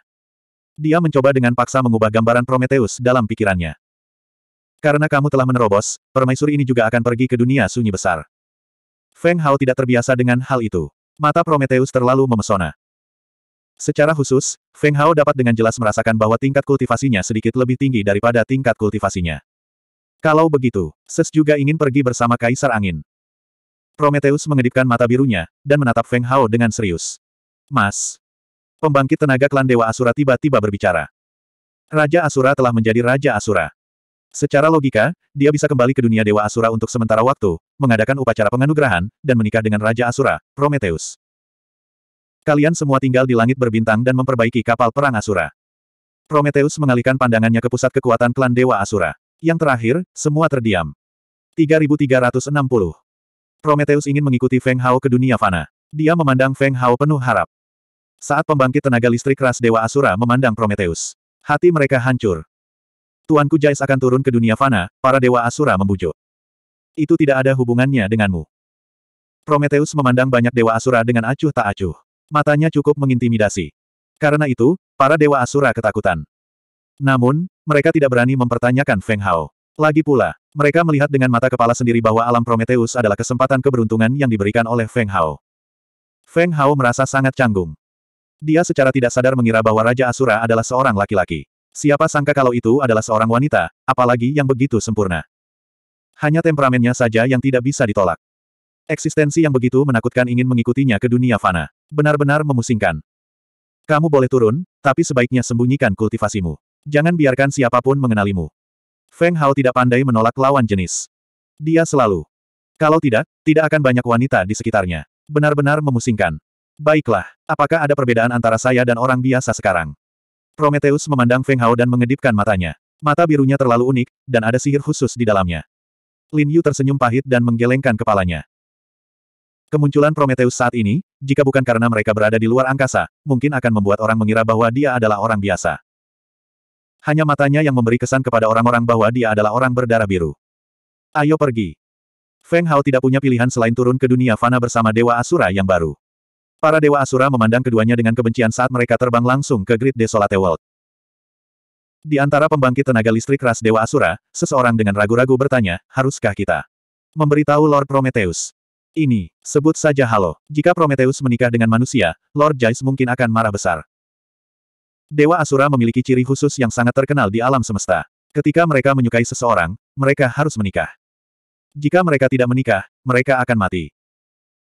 Dia mencoba dengan paksa mengubah gambaran Prometheus dalam pikirannya. Karena kamu telah menerobos, permaisuri ini juga akan pergi ke dunia sunyi besar. Feng Hao tidak terbiasa dengan hal itu. Mata Prometheus terlalu memesona. Secara khusus, Feng Hao dapat dengan jelas merasakan bahwa tingkat kultivasinya sedikit lebih tinggi daripada tingkat kultivasinya. Kalau begitu, Ses juga ingin pergi bersama Kaisar Angin. Prometheus mengedipkan mata birunya, dan menatap Feng Hao dengan serius. Mas, Pembangkit tenaga klan Dewa Asura tiba-tiba berbicara. Raja Asura telah menjadi Raja Asura. Secara logika, dia bisa kembali ke dunia Dewa Asura untuk sementara waktu, mengadakan upacara penganugerahan, dan menikah dengan Raja Asura, Prometheus. Kalian semua tinggal di langit berbintang dan memperbaiki kapal perang Asura. Prometheus mengalihkan pandangannya ke pusat kekuatan klan Dewa Asura. Yang terakhir, semua terdiam. 3360. Prometheus ingin mengikuti Feng Hao ke dunia fana. Dia memandang Feng Hao penuh harap. Saat pembangkit tenaga listrik ras Dewa Asura memandang Prometheus. Hati mereka hancur. Tuanku Jais akan turun ke dunia fana, para Dewa Asura membujuk. Itu tidak ada hubungannya denganmu. Prometheus memandang banyak Dewa Asura dengan acuh tak acuh. Matanya cukup mengintimidasi. Karena itu, para Dewa Asura ketakutan. Namun, mereka tidak berani mempertanyakan Feng Hao. Lagi pula, mereka melihat dengan mata kepala sendiri bahwa alam Prometheus adalah kesempatan keberuntungan yang diberikan oleh Feng Hao. Feng Hao merasa sangat canggung. Dia secara tidak sadar mengira bahwa Raja Asura adalah seorang laki-laki. Siapa sangka kalau itu adalah seorang wanita, apalagi yang begitu sempurna. Hanya temperamennya saja yang tidak bisa ditolak. Eksistensi yang begitu menakutkan ingin mengikutinya ke dunia fana. Benar-benar memusingkan. Kamu boleh turun, tapi sebaiknya sembunyikan kultivasimu. Jangan biarkan siapapun mengenalimu. Feng Hao tidak pandai menolak lawan jenis. Dia selalu. Kalau tidak, tidak akan banyak wanita di sekitarnya. Benar-benar memusingkan. Baiklah, apakah ada perbedaan antara saya dan orang biasa sekarang? Prometheus memandang Feng Hao dan mengedipkan matanya. Mata birunya terlalu unik, dan ada sihir khusus di dalamnya. Lin Yu tersenyum pahit dan menggelengkan kepalanya. Kemunculan Prometheus saat ini, jika bukan karena mereka berada di luar angkasa, mungkin akan membuat orang mengira bahwa dia adalah orang biasa. Hanya matanya yang memberi kesan kepada orang-orang bahwa dia adalah orang berdarah biru. Ayo pergi. Feng Hao tidak punya pilihan selain turun ke dunia fana bersama Dewa Asura yang baru. Para dewa Asura memandang keduanya dengan kebencian saat mereka terbang langsung ke Great Desolate World. Di antara pembangkit tenaga listrik ras Dewa Asura, seseorang dengan ragu-ragu bertanya, haruskah kita memberitahu Lord Prometheus? Ini, sebut saja halo. Jika Prometheus menikah dengan manusia, Lord Jais mungkin akan marah besar. Dewa Asura memiliki ciri khusus yang sangat terkenal di alam semesta. Ketika mereka menyukai seseorang, mereka harus menikah. Jika mereka tidak menikah, mereka akan mati.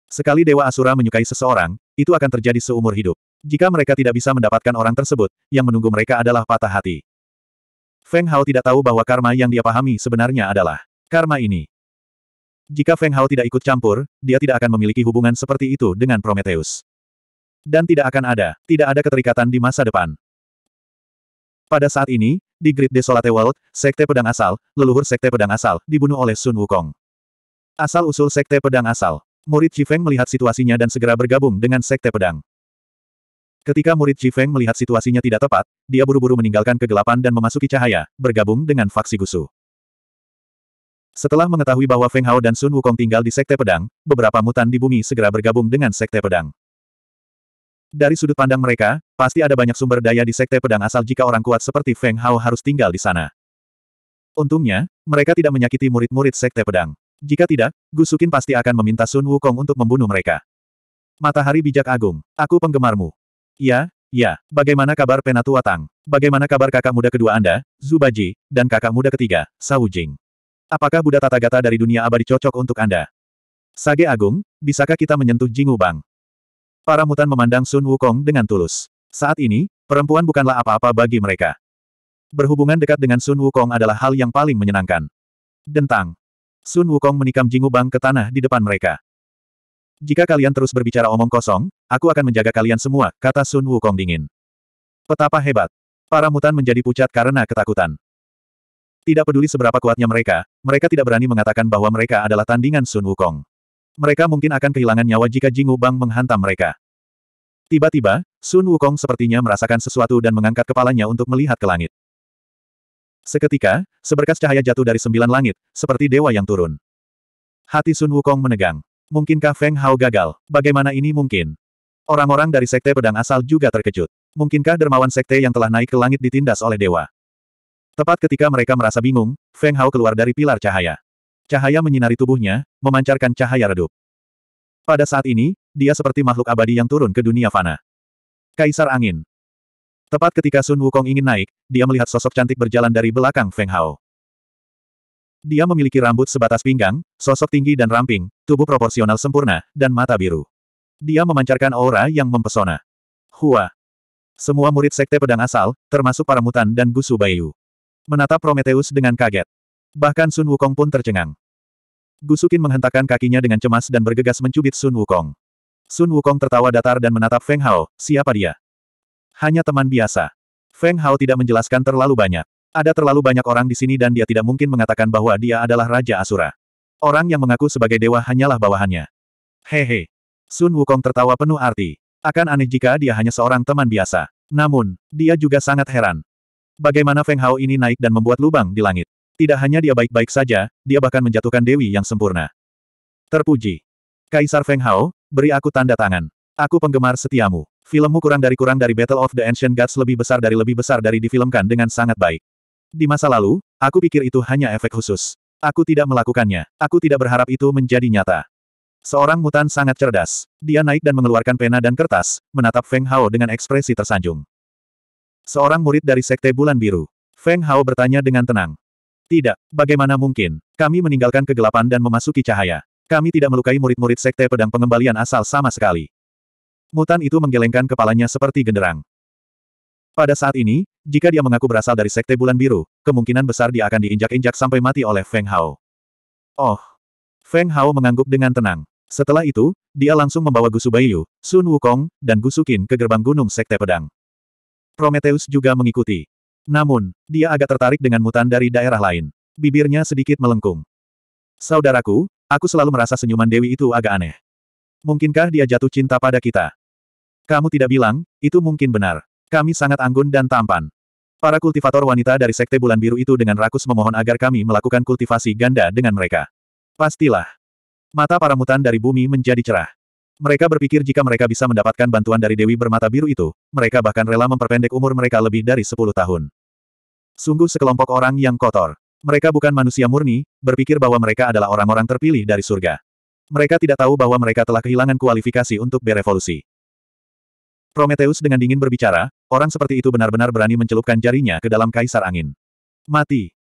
Sekali Dewa Asura menyukai seseorang, itu akan terjadi seumur hidup. Jika mereka tidak bisa mendapatkan orang tersebut, yang menunggu mereka adalah patah hati. Feng Hao tidak tahu bahwa karma yang dia pahami sebenarnya adalah karma ini. Jika Feng Hao tidak ikut campur, dia tidak akan memiliki hubungan seperti itu dengan Prometheus. Dan tidak akan ada, tidak ada keterikatan di masa depan. Pada saat ini, di Great Desolate World, Sekte Pedang Asal, leluhur Sekte Pedang Asal, dibunuh oleh Sun Wukong. Asal-usul Sekte Pedang Asal Murid Feng melihat situasinya dan segera bergabung dengan Sekte Pedang. Ketika murid Feng melihat situasinya tidak tepat, dia buru-buru meninggalkan kegelapan dan memasuki cahaya, bergabung dengan faksi Gusu. Setelah mengetahui bahwa Feng Hao dan Sun Wukong tinggal di Sekte Pedang, beberapa mutan di bumi segera bergabung dengan Sekte Pedang. Dari sudut pandang mereka, pasti ada banyak sumber daya di Sekte Pedang asal jika orang kuat seperti Feng Hao harus tinggal di sana. Untungnya, mereka tidak menyakiti murid-murid Sekte Pedang. Jika tidak, Gusukin pasti akan meminta Sun Wukong untuk membunuh mereka. Matahari bijak agung, aku penggemarmu. Ya, ya, bagaimana kabar Penatua Tang? Bagaimana kabar kakak muda kedua Anda, Zubaji, dan kakak muda ketiga, Saujing? Apakah Buddha Tata gata dari dunia abadi cocok untuk Anda? Sage Agung, bisakah kita menyentuh Jingubang? Bang? Para mutan memandang Sun Wukong dengan tulus. Saat ini, perempuan bukanlah apa-apa bagi mereka. Berhubungan dekat dengan Sun Wukong adalah hal yang paling menyenangkan. Dentang, Sun Wukong menikam Jingu Bang ke tanah di depan mereka. Jika kalian terus berbicara omong kosong, aku akan menjaga kalian semua, kata Sun Wukong dingin. Petapa hebat. Para mutan menjadi pucat karena ketakutan. Tidak peduli seberapa kuatnya mereka, mereka tidak berani mengatakan bahwa mereka adalah tandingan Sun Wukong. Mereka mungkin akan kehilangan nyawa jika Jingu Bang menghantam mereka. Tiba-tiba, Sun Wukong sepertinya merasakan sesuatu dan mengangkat kepalanya untuk melihat ke langit. Seketika, seberkas cahaya jatuh dari sembilan langit, seperti dewa yang turun. Hati Sun Wukong menegang. Mungkinkah Feng Hao gagal? Bagaimana ini mungkin? Orang-orang dari Sekte Pedang Asal juga terkejut. Mungkinkah dermawan Sekte yang telah naik ke langit ditindas oleh dewa? Tepat ketika mereka merasa bingung, Feng Hao keluar dari pilar cahaya. Cahaya menyinari tubuhnya, memancarkan cahaya redup. Pada saat ini, dia seperti makhluk abadi yang turun ke dunia fana. Kaisar Angin, Tepat ketika Sun Wukong ingin naik, dia melihat sosok cantik berjalan dari belakang Feng Hao. Dia memiliki rambut sebatas pinggang, sosok tinggi dan ramping, tubuh proporsional sempurna, dan mata biru. Dia memancarkan aura yang mempesona. Hua. Semua murid sekte pedang asal, termasuk para mutan dan Gusu Bayu. Menatap Prometheus dengan kaget. Bahkan Sun Wukong pun tercengang. Gusukin menghentakkan kakinya dengan cemas dan bergegas mencubit Sun Wukong. Sun Wukong tertawa datar dan menatap Feng Hao, siapa dia? Hanya teman biasa. Feng Hao tidak menjelaskan terlalu banyak. Ada terlalu banyak orang di sini dan dia tidak mungkin mengatakan bahwa dia adalah Raja Asura. Orang yang mengaku sebagai dewa hanyalah bawahannya. Hehe. Sun Wukong tertawa penuh arti. Akan aneh jika dia hanya seorang teman biasa. Namun, dia juga sangat heran. Bagaimana Feng Hao ini naik dan membuat lubang di langit. Tidak hanya dia baik-baik saja, dia bahkan menjatuhkan Dewi yang sempurna. Terpuji. Kaisar Feng Hao, beri aku tanda tangan. Aku penggemar setiamu. Filmmu kurang dari kurang dari Battle of the Ancient Gods lebih besar dari lebih besar dari difilmkan dengan sangat baik. Di masa lalu, aku pikir itu hanya efek khusus. Aku tidak melakukannya. Aku tidak berharap itu menjadi nyata. Seorang mutan sangat cerdas. Dia naik dan mengeluarkan pena dan kertas, menatap Feng Hao dengan ekspresi tersanjung. Seorang murid dari Sekte Bulan Biru. Feng Hao bertanya dengan tenang. Tidak, bagaimana mungkin? Kami meninggalkan kegelapan dan memasuki cahaya. Kami tidak melukai murid-murid Sekte Pedang Pengembalian asal sama sekali. Mutan itu menggelengkan kepalanya seperti genderang. Pada saat ini, jika dia mengaku berasal dari Sekte Bulan Biru, kemungkinan besar dia akan diinjak-injak sampai mati oleh Feng Hao. Oh! Feng Hao mengangguk dengan tenang. Setelah itu, dia langsung membawa Gusu Baiyu, Sun Wukong, dan Gusu Qin ke gerbang gunung Sekte Pedang. Prometheus juga mengikuti. Namun, dia agak tertarik dengan mutan dari daerah lain. Bibirnya sedikit melengkung. Saudaraku, aku selalu merasa senyuman Dewi itu agak aneh. Mungkinkah dia jatuh cinta pada kita? Kamu tidak bilang, itu mungkin benar. Kami sangat anggun dan tampan. Para kultivator wanita dari Sekte Bulan Biru itu dengan rakus memohon agar kami melakukan kultivasi ganda dengan mereka. Pastilah. Mata para mutan dari bumi menjadi cerah. Mereka berpikir jika mereka bisa mendapatkan bantuan dari Dewi Bermata Biru itu, mereka bahkan rela memperpendek umur mereka lebih dari 10 tahun. Sungguh sekelompok orang yang kotor. Mereka bukan manusia murni, berpikir bahwa mereka adalah orang-orang terpilih dari surga. Mereka tidak tahu bahwa mereka telah kehilangan kualifikasi untuk berevolusi. Prometheus dengan dingin berbicara, orang seperti itu benar-benar berani mencelupkan jarinya ke dalam kaisar angin. Mati.